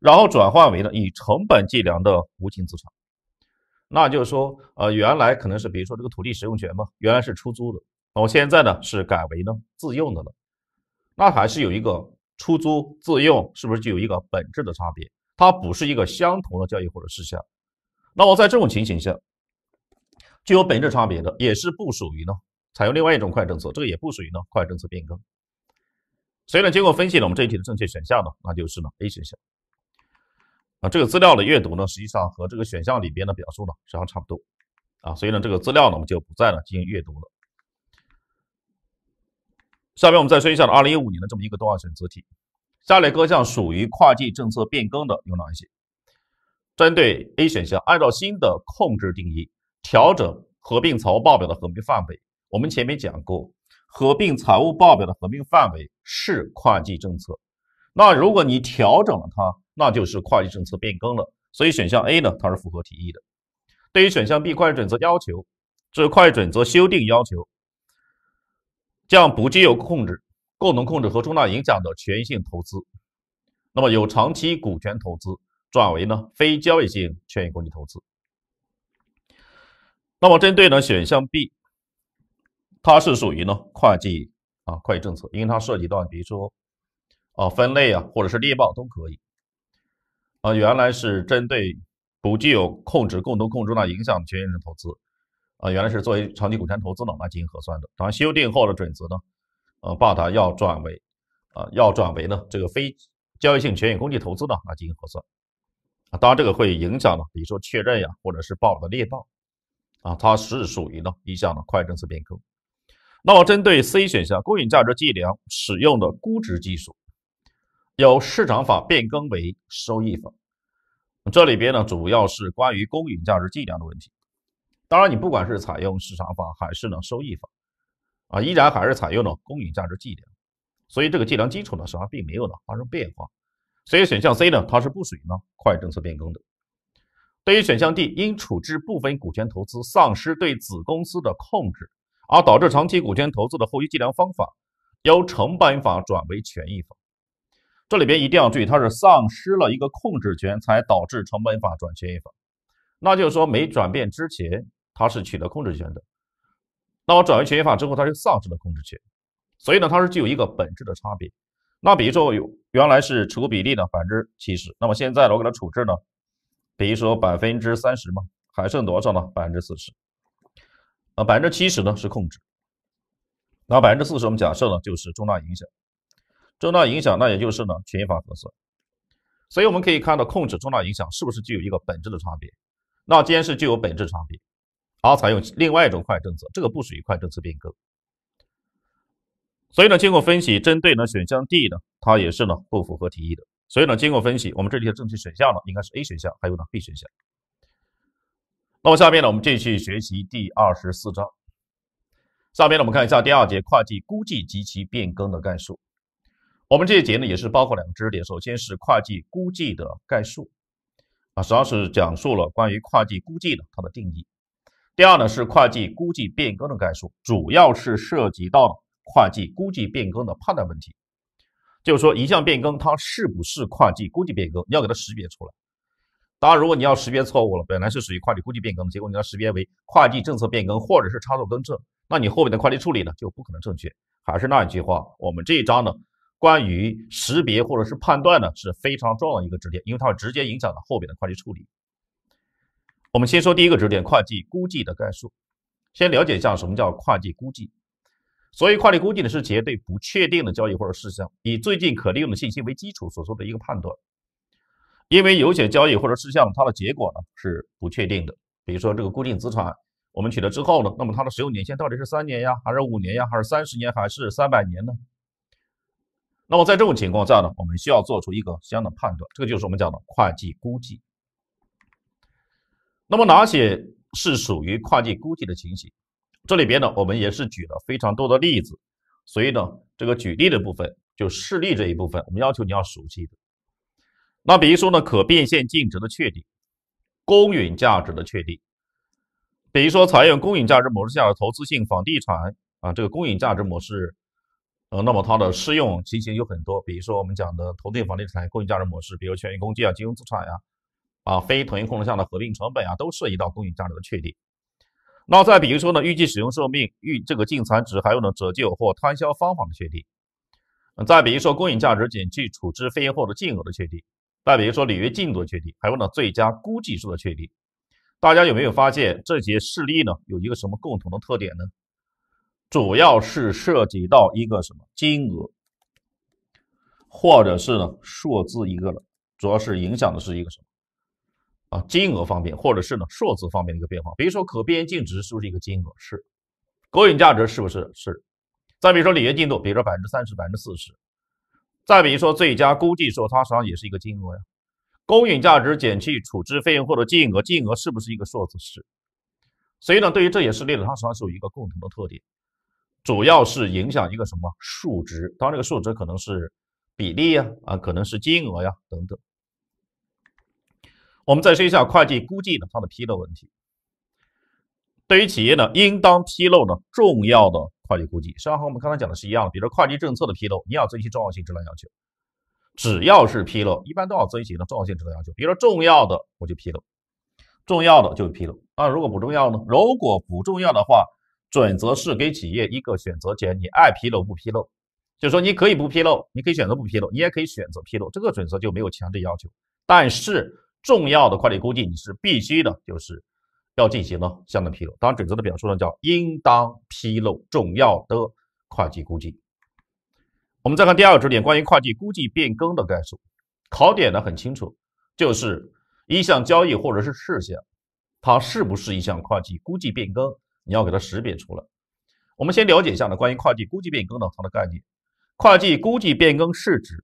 然后转换为呢以成本计量的无形资产。那就是说，呃，原来可能是比如说这个土地使用权嘛，原来是出租的，那我现在呢是改为呢自用的了，那还是有一个出租自用，是不是具有一个本质的差别？它不是一个相同的交易或者事项。那么在这种情形下，具有本质差别的，也是不属于呢采用另外一种快政策，这个也不属于呢快政策变更。所以呢，经过分析呢，我们这一题的正确选项呢，那就是呢 A 选项。啊，这个资料的阅读呢，实际上和这个选项里边的表述呢，实际上差不多啊，所以呢，这个资料呢，我们就不再呢进行阅读了。下面我们再说一下呢，二零一五年的这么一个多画选择题：下列各项属于会计政策变更的有哪一些？针对 A 选项，按照新的控制定义调整合并财务报表的合并范围。我们前面讲过，合并财务报表的合并范围是会计政策。那如果你调整了它，那就是会计政策变更了。所以选项 A 呢，它是符合题意的。对于选项 B，会计准则要求，这会计准则修订要求，将不具有控制、共同控制和重大影响的权益性投资，那么由长期股权投资转为呢非交易性权益工具投资。那么针对呢选项 B，它是属于呢会计啊会计政策，因为它涉及到比如说。啊，分类啊，或者是猎豹都可以。啊，原来是针对不具有控制、共同控制那影响权益的投资，啊，原来是作为长期股权投资呢来进行核算的。当然，修订后的准则呢，呃，把它要转为，啊，要转为呢这个非交易性权益工具投资呢来进行核算。啊，当然这个会影响呢，比如说确认呀，或者是报的猎豹，啊，它是属于呢一项的会计政策变更。那么针对 C 选项，公允价值计量使用的估值技术。由市场法变更为收益法，这里边呢主要是关于公允价值计量的问题。当然，你不管是采用市场法还是呢收益法，啊，依然还是采用了公允价值计量，所以这个计量基础呢实际上并没有呢发生变化。所以选项 C 呢它是不属于呢快政策变更的。对于选项 D，因处置部分股权投资丧失对子公司的控制，而导致长期股权投资的后续计量方法由成本法转为权益法。这里边一定要注意，它是丧失了一个控制权，才导致成本法转权益法。那就是说，没转变之前，它是取得控制权的。那我转为权益法之后，它是丧失了控制权。所以呢，它是具有一个本质的差别。那比如说，有原来是持股比例呢百分之七十，那么现在呢，我给它处置呢，比如说百分之三十嘛，还剩多少呢？百分之四十。啊，百分之七十呢是控制，那百分之四十我们假设呢就是重大影响。重大影响，那也就是呢，权益法核算，所以我们可以看到，控制重大影响是不是具有一个本质的差别？那既然是具有本质差别，而采用另外一种快政策，这个不属于快政策变更。所以呢，经过分析，针对呢选项 D 呢，它也是呢不符合提议的。所以呢，经过分析，我们这里的正确选项呢，应该是 A 选项，还有呢 B 选项。那么下面呢，我们继续学习第二十四章。下面呢，我们看一下第二节会计估计及其变更的概述。我们这一节呢，也是包括两个知识点。首先是会计估计的概述，啊，主要是讲述了关于会计估计的它的定义。第二呢是会计估计变更的概述，主要是涉及到会计估计变更的判断问题，就是说一项变更它是不是会计估计变更，你要给它识别出来。当然，如果你要识别错误了，本来是属于会计估计变更，结果你要识别为会计政策变更或者是差错更正，那你后面的会计处理呢就不可能正确。还是那一句话，我们这一章呢。关于识别或者是判断呢，是非常重要的一个指点，因为它直接影响到后边的会计处理。我们先说第一个指点：会计估计的概述。先了解一下什么叫会计估计。所以，会计估计呢，是企业对不确定的交易或者事项，以最近可利用的信息为基础所做的一个判断。因为有些交易或者事项，它的结果呢是不确定的。比如说这个固定资产，我们取得之后呢，那么它的使用年限到底是三年呀，还是五年呀，还是三十年，还是三百年呢？那么在这种情况下呢，我们需要做出一个相应的判断，这个就是我们讲的会计估计。那么哪些是属于会计估计的情形？这里边呢，我们也是举了非常多的例子，所以呢，这个举例的部分就事例这一部分，我们要求你要熟悉的。那比如说呢，可变现净值的确定、公允价值的确定，比如说采用公允价值模式下的投资性房地产啊，这个公允价值模式。呃，那么它的适用情形有很多，比如说我们讲的同定房地产供应价值模式，比如权益工具啊、金融资产呀，啊非同一控制项的合并成本啊，都涉及到公允价值的确定。那再比如说呢，预计使用寿命、预这个净残值，还有呢折旧或摊销方法的确定。再比如说公允价值减去处置费用后的净额的确定，再比如说履约进度的确定，还有呢最佳估计数的确定。大家有没有发现这些事例呢？有一个什么共同的特点呢？主要是涉及到一个什么金额，或者是呢数字一个了，主要是影响的是一个什么啊金额方面，或者是呢数字方面的一个变化。比如说可变净值是不是一个金额？是，公允价值是不是是？再比如说履约进度，比如说百分之三十、百分之四十，再比如说最佳估计数，它实际上也是一个金额呀。公允价值减去处置费用后的金额，金额是不是一个数字？是。所以呢，对于这也是例子，它实际上是有一个共同的特点。主要是影响一个什么数值？然，这个数值可能是比例呀，啊，可能是金额呀等等。我们再说一下会计估计呢，它的披露问题。对于企业呢，应当披露呢重要的会计估计，实际上和我们刚才讲的是一样的。比如说会计政策的披露，你要遵循重要性质量要求。只要是披露，一般都要遵循的重要性质量要求。比如说重要的我就披露，重要的就披露。啊，如果不重要呢？如果不重要的话。准则是给企业一个选择权，你爱披露不披露，就是说你可以不披露，你可以选择不披露，你也可以选择披露。这个准则就没有强制要求，但是重要的会计估计你是必须的，就是要进行呢相关披露。当然，准则的表述呢叫应当披露重要的会计估计。我们再看第二个知识点，关于会计估计变更的概述，考点呢很清楚，就是一项交易或者是事项，它是不是一项会计估计变更？你要给它识别出来。我们先了解一下呢，关于会计估计变更的它的概念。会计估计变更是指，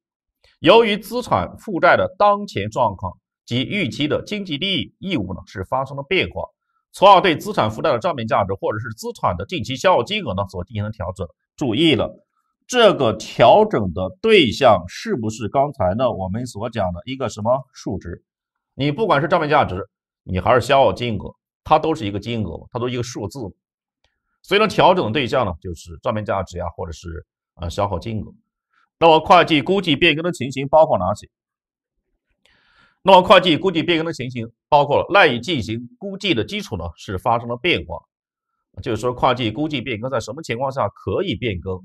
由于资产负债的当前状况及预期的经济利益义务呢是发生了变化，从而对资产负债的账面价值或者是资产的近期消耗金额呢所进行的调整。注意了，这个调整的对象是不是刚才呢我们所讲的一个什么数值？你不管是账面价值，你还是消耗金额。它都是一个金额嘛，它都一个数字，所以呢，调整的对象呢就是账面价值呀，或者是呃消耗金额。那么，会计估计变更的情形包括哪些？那么，会计估计变更的情形包括：赖以进行估计的基础呢是发生了变化，就是说，会计估计变更在什么情况下可以变更？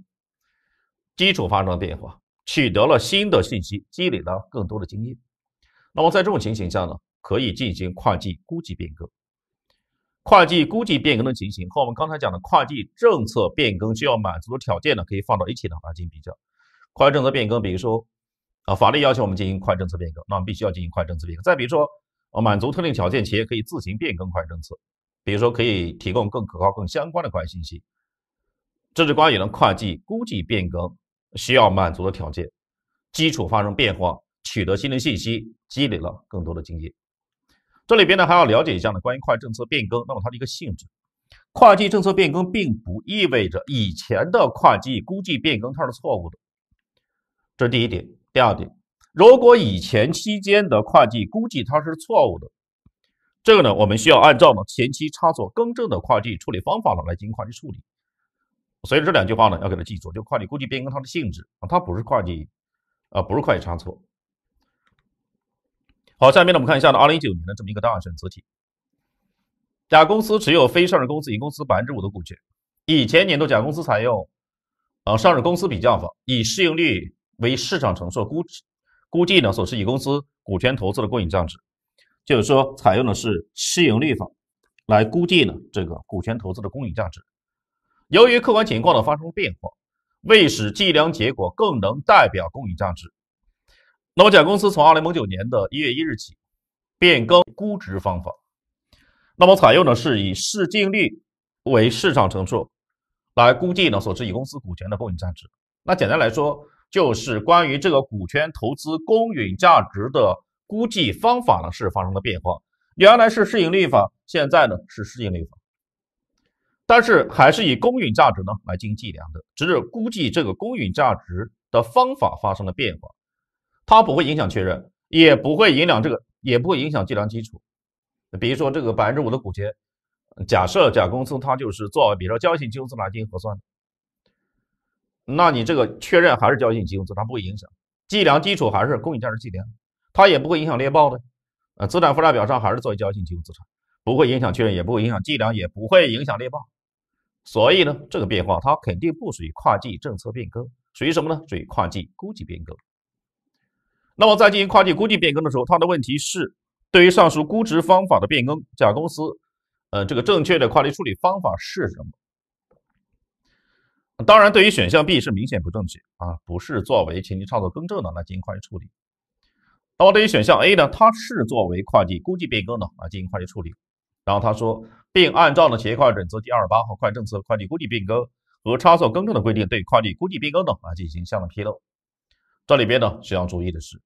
基础发生了变化，取得了新的信息，积累了更多的经验。那么，在这种情形下呢，可以进行会计估计变更。会计估计变更的情形和我们刚才讲的会计政策变更需要满足的条件呢，可以放到一起呢来进行比较。会计政策变更，比如说啊，法律要求我们进行会计政策变更，那我们必须要进行会计政策变更。再比如说，啊，满足特定条件，企业可以自行变更会计政策，比如说可以提供更可靠、更相关的关系信息。这是关于呢会计估计变更需要满足的条件：基础发生变化，取得新的信息，积累了更多的经验。这里边呢还要了解一下呢，关于会计政策变更，那么它的一个性质，会计政策变更并不意味着以前的会计估计变更它是错误的，这是第一点。第二点，如果以前期间的会计估计它是错误的，这个呢我们需要按照呢前期差错更正的会计处理方法呢来进行会计处理。所以这两句话呢要给它记住，就个会计估计变更它的性质啊，它不是会计啊，不是会计差错。好，下面呢我们看一下呢二零一九年的这么一个大选择题。甲公司持有非上市公司乙公司百分之五的股权。以前年度，甲公司采用呃，上市公司比较法，以市盈率为市场承受估值估计呢所持乙公司股权投资的公允价值，就是说采用的是市盈率法来估计呢这个股权投资的公允价值。由于客观情况的发生变化，为使计量结果更能代表公允价值。那么，甲公司从二零零九年的一月一日起，变更估值方法。那么采用的是以市净率为市场乘数来估计呢所持乙公司股权的公允价值。那简单来说，就是关于这个股权投资公允价值的估计方法呢是发生了变化。原来是市盈率法，现在呢是市净率法。但是还是以公允价值呢来进行计量的，只是估计这个公允价值的方法发生了变化。它不会影响确认，也不会影响这个，也不会影响计量基础。比如说，这个百分之五的股权，假设甲公司它就是做，比如说交易性金融资产进行核算，那你这个确认还是交易性金融资产，不会影响计量基础还是公允价值计量，它也不会影响列报的。呃，资产负债表上还是作为交易性金融资产，不会影响确认，也不会影响计量，也不会影响列报。所以呢，这个变化它肯定不属于会计政策变更，属于什么呢？属于会计估计变更。那么在进行会计估计变更的时候，它的问题是对于上述估值方法的变更，甲公司，呃，这个正确的会计处理方法是什么？当然，对于选项 B 是明显不正确啊，不是作为前期差错更正的来进行会计处理。那么对于选项 A 呢，它是作为会计估计变更的来进行会计处理。然后他说，并按照呢企业会计准则第二十八号会计政策、会计估计变更和差错更正的规定，对会计估计变更等啊进行相应披露。这里边呢需要注意的是。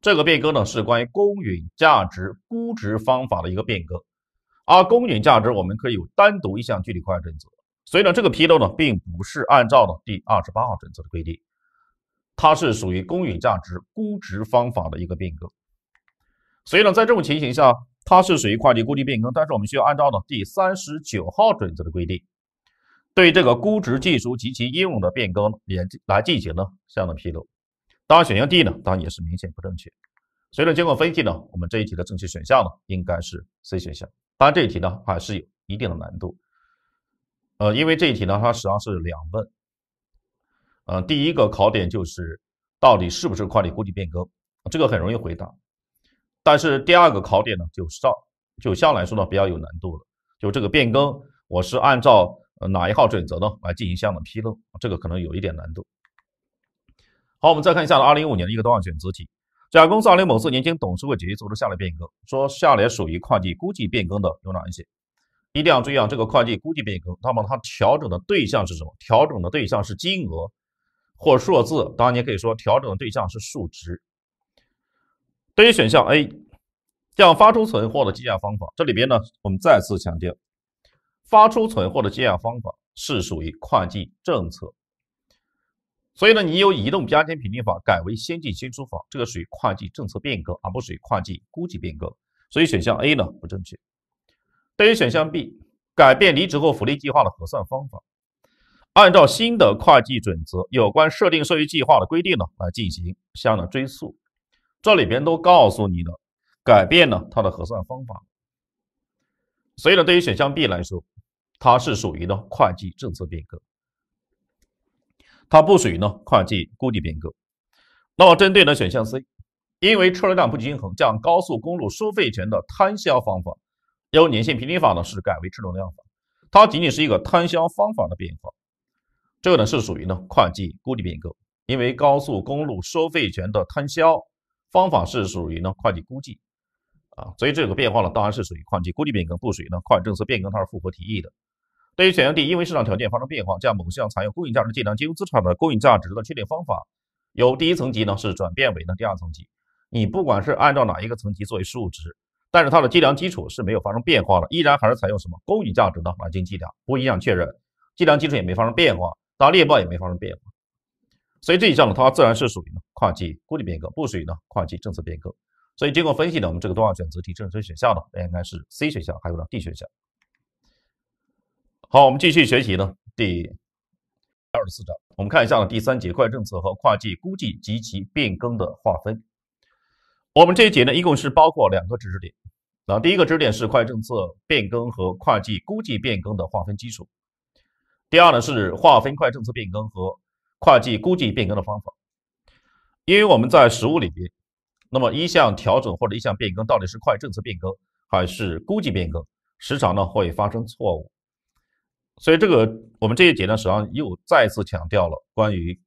这个变更呢，是关于公允价值估值方法的一个变更，而公允价值我们可以有单独一项具体会计准则，所以呢，这个披露呢，并不是按照呢第二十八号准则的规定，它是属于公允价值估值方法的一个变更，所以呢，在这种情形下，它是属于会计估计变更，但是我们需要按照呢第三十九号准则的规定，对这个估值技术及其应用的变更也来进行呢相应的披露。当然，选项 D 呢，当然也是明显不正确。所以呢，经过分析呢，我们这一题的正确选项呢，应该是 C 选项。当然，这一题呢还是有一定的难度。呃，因为这一题呢，它实际上是两问。呃，第一个考点就是到底是不是会计估计变更，这个很容易回答。但是第二个考点呢，就上就相对来说呢比较有难度了。就这个变更，我是按照哪一号准则呢来进行相应的披露？这个可能有一点难度。好，我们再看一下二零一五年的一个多项选择题。甲公司二零某四年经董事会决议做出下列变更，说下列属于会计估计变更的有哪一些？一定要注意啊，这个会计估计变更，那么它调整的对象是什么？调整的对象是金额或数字，当然你可以说调整的对象是数值。对于选项 A，将发出存货的计价方法，这里边呢，我们再次强调，发出存货的计价方法是属于会计政策。所以呢，你由移动加权评定法改为先进先出法，这个属于会计政策变更，而不属于会计估计变更。所以选项 A 呢不正确。对于选项 B，改变离职后福利计划的核算方法，按照新的会计准则有关设定受益计划的规定呢来进行相应的追溯。这里边都告诉你了，改变了它的核算方法。所以呢，对于选项 B 来说，它是属于呢会计政策变更。它不属于呢会计估计变更。那么针对呢选项 C，因为车流量不均衡，将高速公路收费权的摊销方法由年限平均法呢是改为车流量法，它仅仅是一个摊销方法的变化，这个呢是属于呢会计估计变更。因为高速公路收费权的摊销方法是属于呢会计估计啊，所以这个变化呢当然是属于会计估计变更，不属于呢会计政策变更，它是符合提议的。对于选项 D，因为市场条件发生变化，将某项采用公允价值计量金融资产的公允价值的确定方法，由第一层级呢是转变为呢第二层级。你不管是按照哪一个层级作为数值，但是它的计量基础是没有发生变化的，依然还是采用什么公允价值呢来进行计量，不影响确认。计量基础也没发生变化，当列报也没发生变化，所以这一项呢它自然是属于呢会计估计变更，不属于呢会计政策变更。所以经过分析呢，我们这个多项选择题正确选项呢应该是 C 选项，还有呢 D 选项。好，我们继续学习呢，第二十四章，我们看一下第三节“计政策和会计估计及其变更的划分”。我们这一节呢，一共是包括两个知识点。那第一个知识点是会计政策变更和会计估计变更的划分基础；第二呢，是划分计政策变更和会计估计变更的方法。因为我们在实务里边，那么一项调整或者一项变更到底是计政策变更还是估计变更，时常呢会发生错误。所以这个我们这一节呢，实际上又再次强调了关于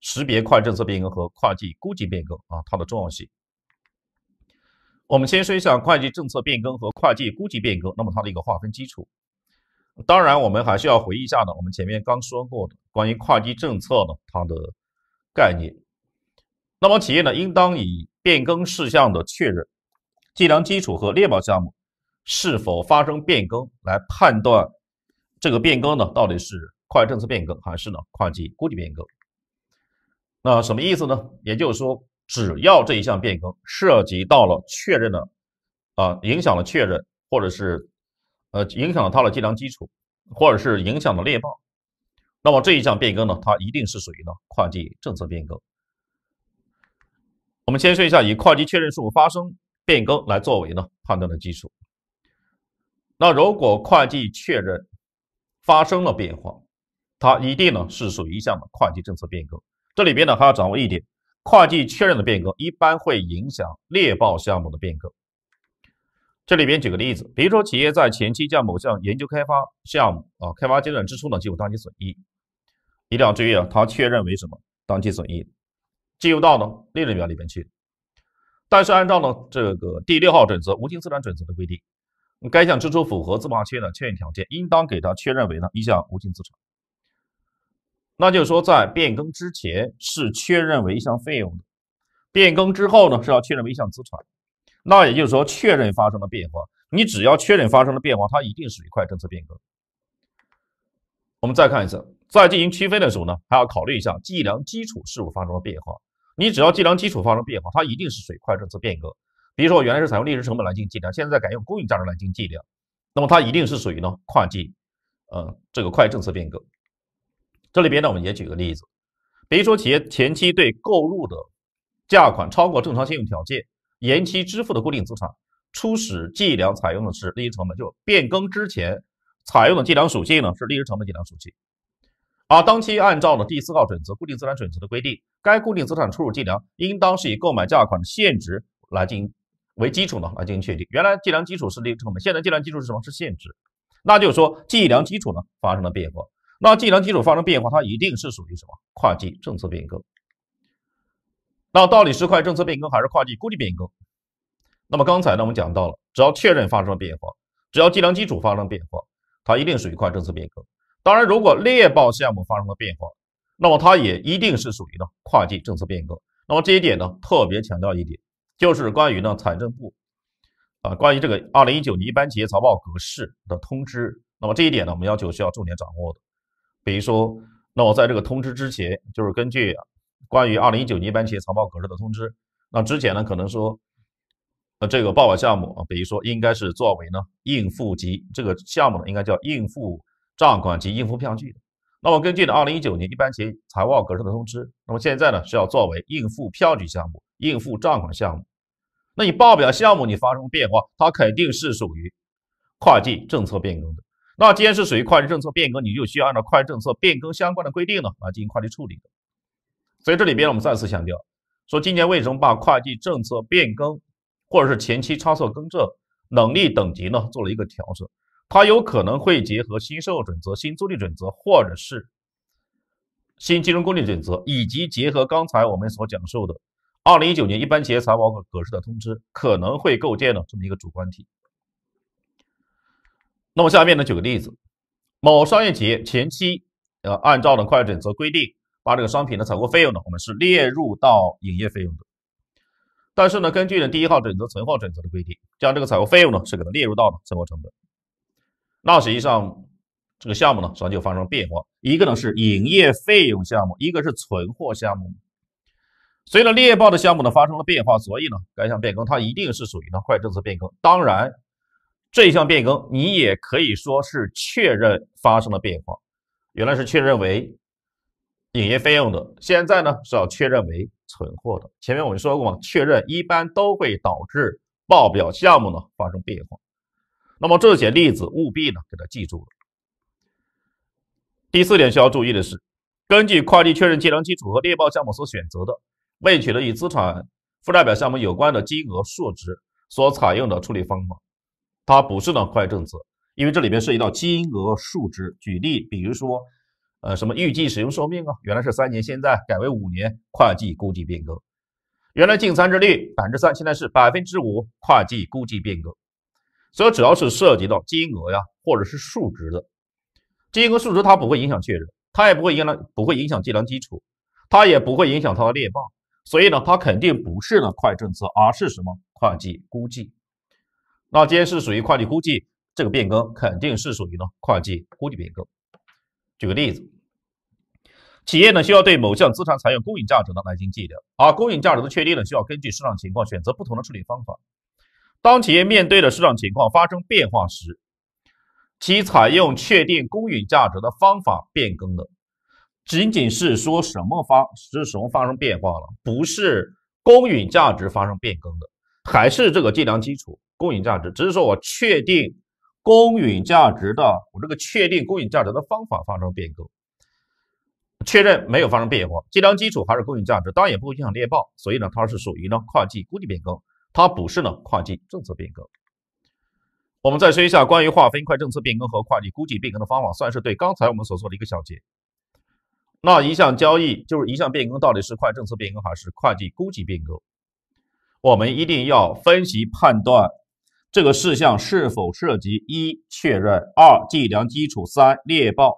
识别会计政策变更和会计估计变更啊它的重要性。我们先说一下会计政策变更和会计估计变更，那么它的一个划分基础。当然，我们还需要回忆一下呢，我们前面刚说过的关于会计政策呢它的概念。那么企业呢，应当以变更事项的确认、计量基础和列报项目是否发生变更来判断。这个变更呢，到底是会计政策变更还是呢会计估计变更？那什么意思呢？也就是说，只要这一项变更涉及到了确认的啊影响了确认，或者是呃影响了它的计量基础，或者是影响了列报，那么这一项变更呢，它一定是属于呢会计政策变更。我们先说一下，以会计确认数发生变更来作为呢判断的基础。那如果会计确认发生了变化，它一定呢是属于一项的会计政策变更。这里边呢还要掌握一点，会计确认的变更一般会影响列报项目的变更。这里边举个例子，比如说企业在前期将某项研究开发项目啊开发阶段支出呢计入当期损益，一定要注意啊，它确认为什么当期损益，计入到呢利润表里边去。但是按照呢这个第六号准则无形资产准则的规定。该项支出符合贸本化的确认条件，应当给它确认为呢一项无形资产。那就是说，在变更之前是确认为一项费用的，变更之后呢是要确认为一项资产。那也就是说，确认发生了变化。你只要确认发生了变化，它一定属于快政策变更。我们再看一次，在进行区分的时候呢，还要考虑一下计量基础是否发生了变化。你只要计量基础发生变化，它一定是属于快政策变更。比如说，我原来是采用历史成本来进行计量，现在改用公允价值来进行计量，那么它一定是属于呢会计，呃，这个会计政策变更。这里边呢，我们也举个例子，比如说企业前期对购入的价款超过正常信用条件延期支付的固定资产，初始计量采用的是历史成本，就变更之前采用的计量属性呢是历史成本计量属性，而当期按照呢第四号准则固定资产准则的规定，该固定资产初始计量应当是以购买价款的现值来进行。为基础呢来进行确定。原来计量基础是零个本，现在计量基础是什么？是限值。那就是说，计量基础呢发生了变化。那计量基础发生变化，它一定是属于什么？会计政策变更。那到底是会计政策变更还是会计估计变更？那么刚才呢我们讲到了，只要确认发生了变化，只要计量基础发生变化，它一定属于会计政策变更。当然，如果猎豹项目发生了变化，那么它也一定是属于呢会计政策变更。那么这一点呢特别强调一点。就是关于呢财政部，啊，关于这个二零一九年一般企业财报格式的通知。那么这一点呢，我们要求需要重点掌握的。比如说，那我在这个通知之前，就是根据关于二零一九年一般企业财报格式的通知，那之前呢，可能说，呃，这个报表项目啊，比如说应该是作为呢应付及这个项目呢，应该叫应付账款及应付票据的。那么根据呢二零一九年一般企业财报格式的通知，那么现在呢是要作为应付票据项目。应付账款项目，那你报表项目你发生变化，它肯定是属于会计政策变更的。那既然是属于会计政策变更，你就需要按照会计政策变更相关的规定呢来进行会计处理。所以这里边我们再次强调，说今年为什么把会计政策变更或者是前期差错更正能力等级呢做了一个调整？它有可能会结合新收入准则、新租赁准则，或者是新金融工具准则，以及结合刚才我们所讲授的。二零一九年一般企业财务告格式的通知可能会构建了这么一个主观题。那么下面呢举个例子，某商业企业前期呃按照呢会计准则规定，把这个商品的采购费用呢我们是列入到营业费用的。但是呢根据呢第一号准则存货准则的规定，将这个采购费用呢是给它列入到了存货成本。那实际上这个项目呢实际上就发生了变化，一个呢是营业费用项目，一个是存货项目。随着猎豹的项目呢发生了变化，所以呢该项变更它一定是属于呢计政策变更。当然，这项变更你也可以说是确认发生了变化，原来是确认为营业费用的，现在呢是要确认为存货的。前面我们说过嘛，确认一般都会导致报表项目呢发生变化。那么这些例子务必呢给它记住了。第四点需要注意的是，根据会计确认计量基础和猎豹项目所选择的。未取得与资产负债表项目有关的金额数值所采用的处理方法，它不是呢会计政策，因为这里边涉及到金额数值。举例，比如说，呃，什么预计使用寿命啊，原来是三年，现在改为五年，会计估计变更；原来净残值率百分之三，现在是百分之五，会计估计变更。所以只要是涉及到金额呀，或者是数值的金额数值，它不会影响确认，它也不会影响不会影响计量基础，它也不会影响它的列报。所以呢，它肯定不是呢会计政策，而是什么会计估计。那既然是属于会计估计，这个变更肯定是属于呢会计估计变更。举个例子，企业呢需要对某项资产采用公允价值呢来进行计量，而公允价值的确定呢需要根据市场情况选择不同的处理方法。当企业面对的市场情况发生变化时，其采用确定公允价值的方法变更了。仅仅是说什么发是什么发生变化了，不是公允价值发生变更的，还是这个计量基础公允价值，只是说我确定公允价值的，我这个确定公允价值的方法发生变更，确认没有发生变化，计量基础还是公允价值，当然也不会影响猎报，所以呢，它是属于呢会计估计变更，它不是呢会计政策变更。我们再说一下关于划分块政策变更和会计估计变更的方法，算是对刚才我们所做的一个小结。那一项交易就是一项变更，到底是会计政策变更还是会计估计变更？我们一定要分析判断这个事项是否涉及一确认、二计量基础、三列报。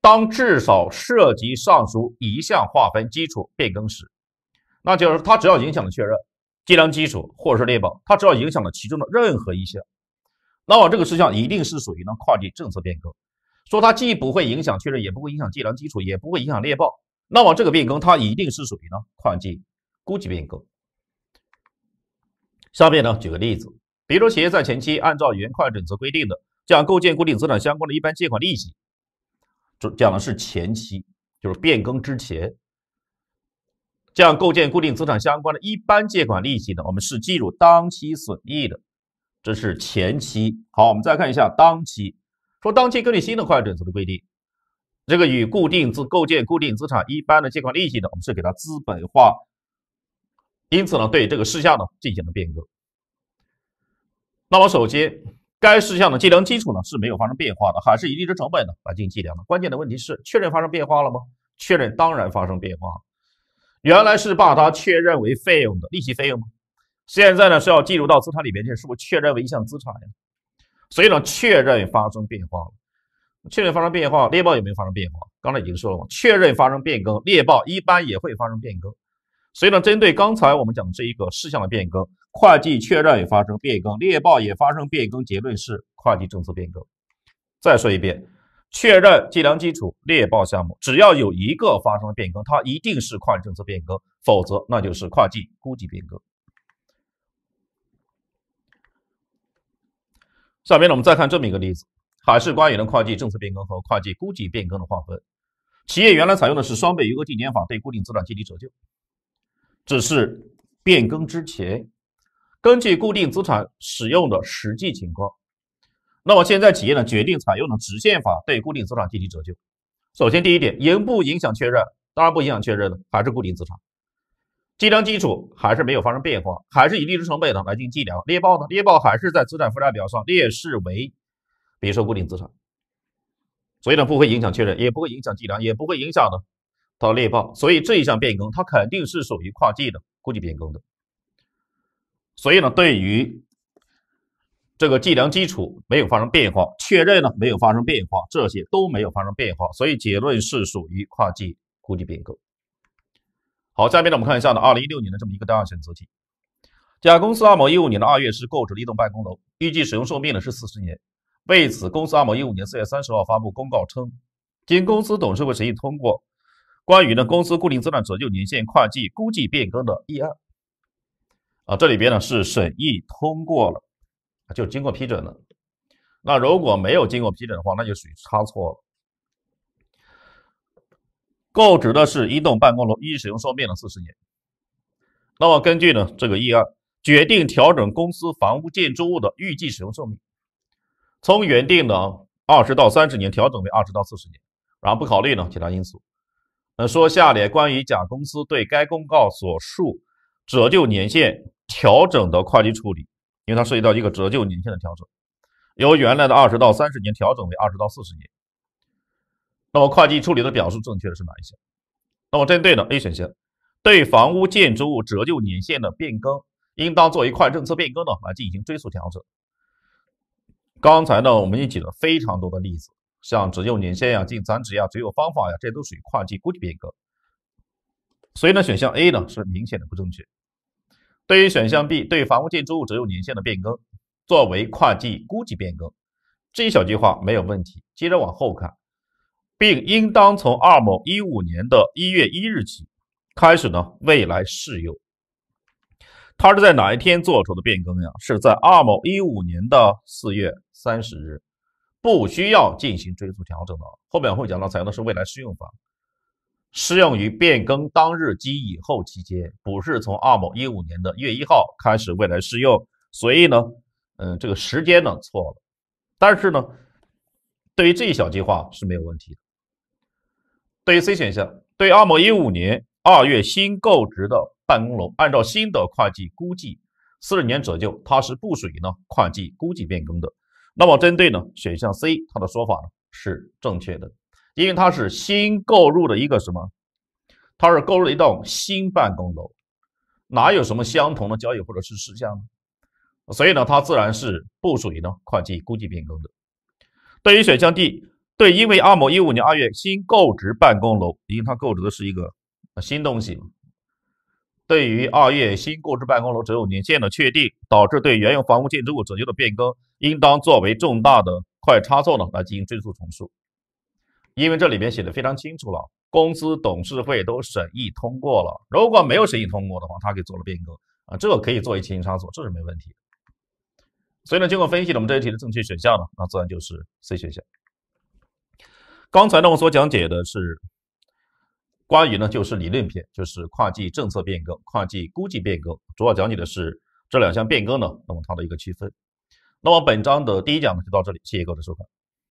当至少涉及上述一项划分基础变更时，那就是它只要影响了确认、计量基础或者是列报，它只要影响了其中的任何一项，那么这个事项一定是属于呢会计政策变更。说它既不会影响确认，也不会影响计量基础，也不会影响列报，那么这个变更它一定是属于呢会计估计变更。下面呢举个例子，比如企业在前期按照原会计准则规定的，将构建固定资产相关的一般借款利息，就讲的是前期，就是变更之前，将构建固定资产相关的一般借款利息呢，我们是计入当期损益的，这是前期。好，我们再看一下当期。说当期根据新的会计准则的规定，这个与固定资构建固定资产一般的借款利息呢，我们是给它资本化。因此呢，对这个事项呢进行了变更。那么首先，该事项的计量基础呢是没有发生变化的，还是以历史成本呢来进行计量的？关键的问题是确认发生变化了吗？确认当然发生变化。原来是把它确认为费用的利息费用吗？现在呢是要计入到资产里面去，是不是确认为一项资产呀？所以呢，确认发生变化了，确认发生变化，猎豹有没有发生变化？刚才已经说了，嘛，确认发生变更，猎豹一般也会发生变更。所以呢，针对刚才我们讲这一个事项的变更，会计确认也发生变更，猎豹也发生变更，结论是会计政策变更。再说一遍，确认、计量基础、猎报项目，只要有一个发生了变更，它一定是会计政策变更，否则那就是会计估计变更。下面呢，我们再看这么一个例子：海事官员的会计政策变更和会计估计变更的划分。企业原来采用的是双倍余额递减法对固定资产计提折旧，只是变更之前根据固定资产使用的实际情况。那么现在企业呢，决定采用了直线法对固定资产计提折旧。首先，第一点，影不影响确认？当然不影响确认了，还是固定资产。计量基础还是没有发生变化，还是以利史成本呢来进行计量。猎豹呢，猎豹还是在资产负债表上列示为，比如说固定资产，所以呢不会影响确认，也不会影响计量，也不会影响呢到猎豹。所以这一项变更，它肯定是属于跨界的估计变更的。所以呢，对于这个计量基础没有发生变化，确认呢没有发生变化，这些都没有发生变化。所以结论是属于跨界估计变更。好，下面呢，我们看一下呢，二零一六年的这么一个单项选择题。甲公司二零一五年的二月是购置了一栋办公楼，预计使用寿命呢是四十年。为此，公司二零一五年四月三十号发布公告称，经公司董事会审议通过，关于呢公司固定资产折旧年限会计估计变更的议案。啊，这里边呢是审议通过了，就经过批准了。那如果没有经过批准的话，那就属于差错了。购置的是一栋办公楼，预计使用寿命呢四十年。那么根据呢这个议案，决定调整公司房屋建筑物的预计使用寿命，从原定的二十到三十年调整为二十到四十年，然后不考虑呢其他因素。那说下列关于甲公司对该公告所述折旧年限调整的会计处理，因为它涉及到一个折旧年限的调整，由原来的二十到三十年调整为二十到四十年。那么会计处理的表述正确的是哪一些？那么针对的 A 选项，对房屋建筑物折旧年限的变更，应当作为会计政策变更呢来进行追溯调整。刚才呢，我们也举了非常多的例子，像折旧年限呀、进残值呀、折旧方法呀，这都属于会计估计变更。所以呢，选项 A 呢是明显的不正确。对于选项 B，对房屋建筑物折旧年限的变更作为会计估计变更，这一小句话没有问题。接着往后看。并应当从二某一五年的一月一日起开始呢？未来适用。他是在哪一天做出的变更呀？是在二某一五年的四月三十日，不需要进行追溯调整的。后面会讲到，采用的是未来适用法，适用于变更当日及以后期间，不是从二某一五年的月一号开始未来适用。所以呢，嗯，这个时间呢错了，但是呢，对于这一小计划是没有问题的。对于 C 选项，对阿某一五年二月新购置的办公楼，按照新的会计估计四十年折旧，它是不属于呢会计估计变更的。那么针对呢选项 C，它的说法呢是正确的，因为它是新购入的一个什么？它是购入了一栋新办公楼，哪有什么相同的交易或者是事项呢？所以呢，它自然是不属于呢会计估计变更的。对于选项 D。对，因为二某一五年二月新购置办公楼，因为他购置的是一个新东西。对于二月新购置办公楼折旧年限的确定，导致对原有房屋建筑物折旧的变更，应当作为重大的快差错呢来进行追溯重述。因为这里面写的非常清楚了，公司董事会都审议通过了。如果没有审议通过的话，他给做了变更啊，这个可以作为情形差错，这是没问题。所以呢，经过分析，我们这一题的正确选项呢，那自然就是 C 选项。刚才呢，我所讲解的是，关于呢，就是理论篇，就是会计政策变更、会计估计变更，主要讲解的是这两项变更呢，那么它的一个区分。那么本章的第一讲呢，就到这里，谢谢各位的收看。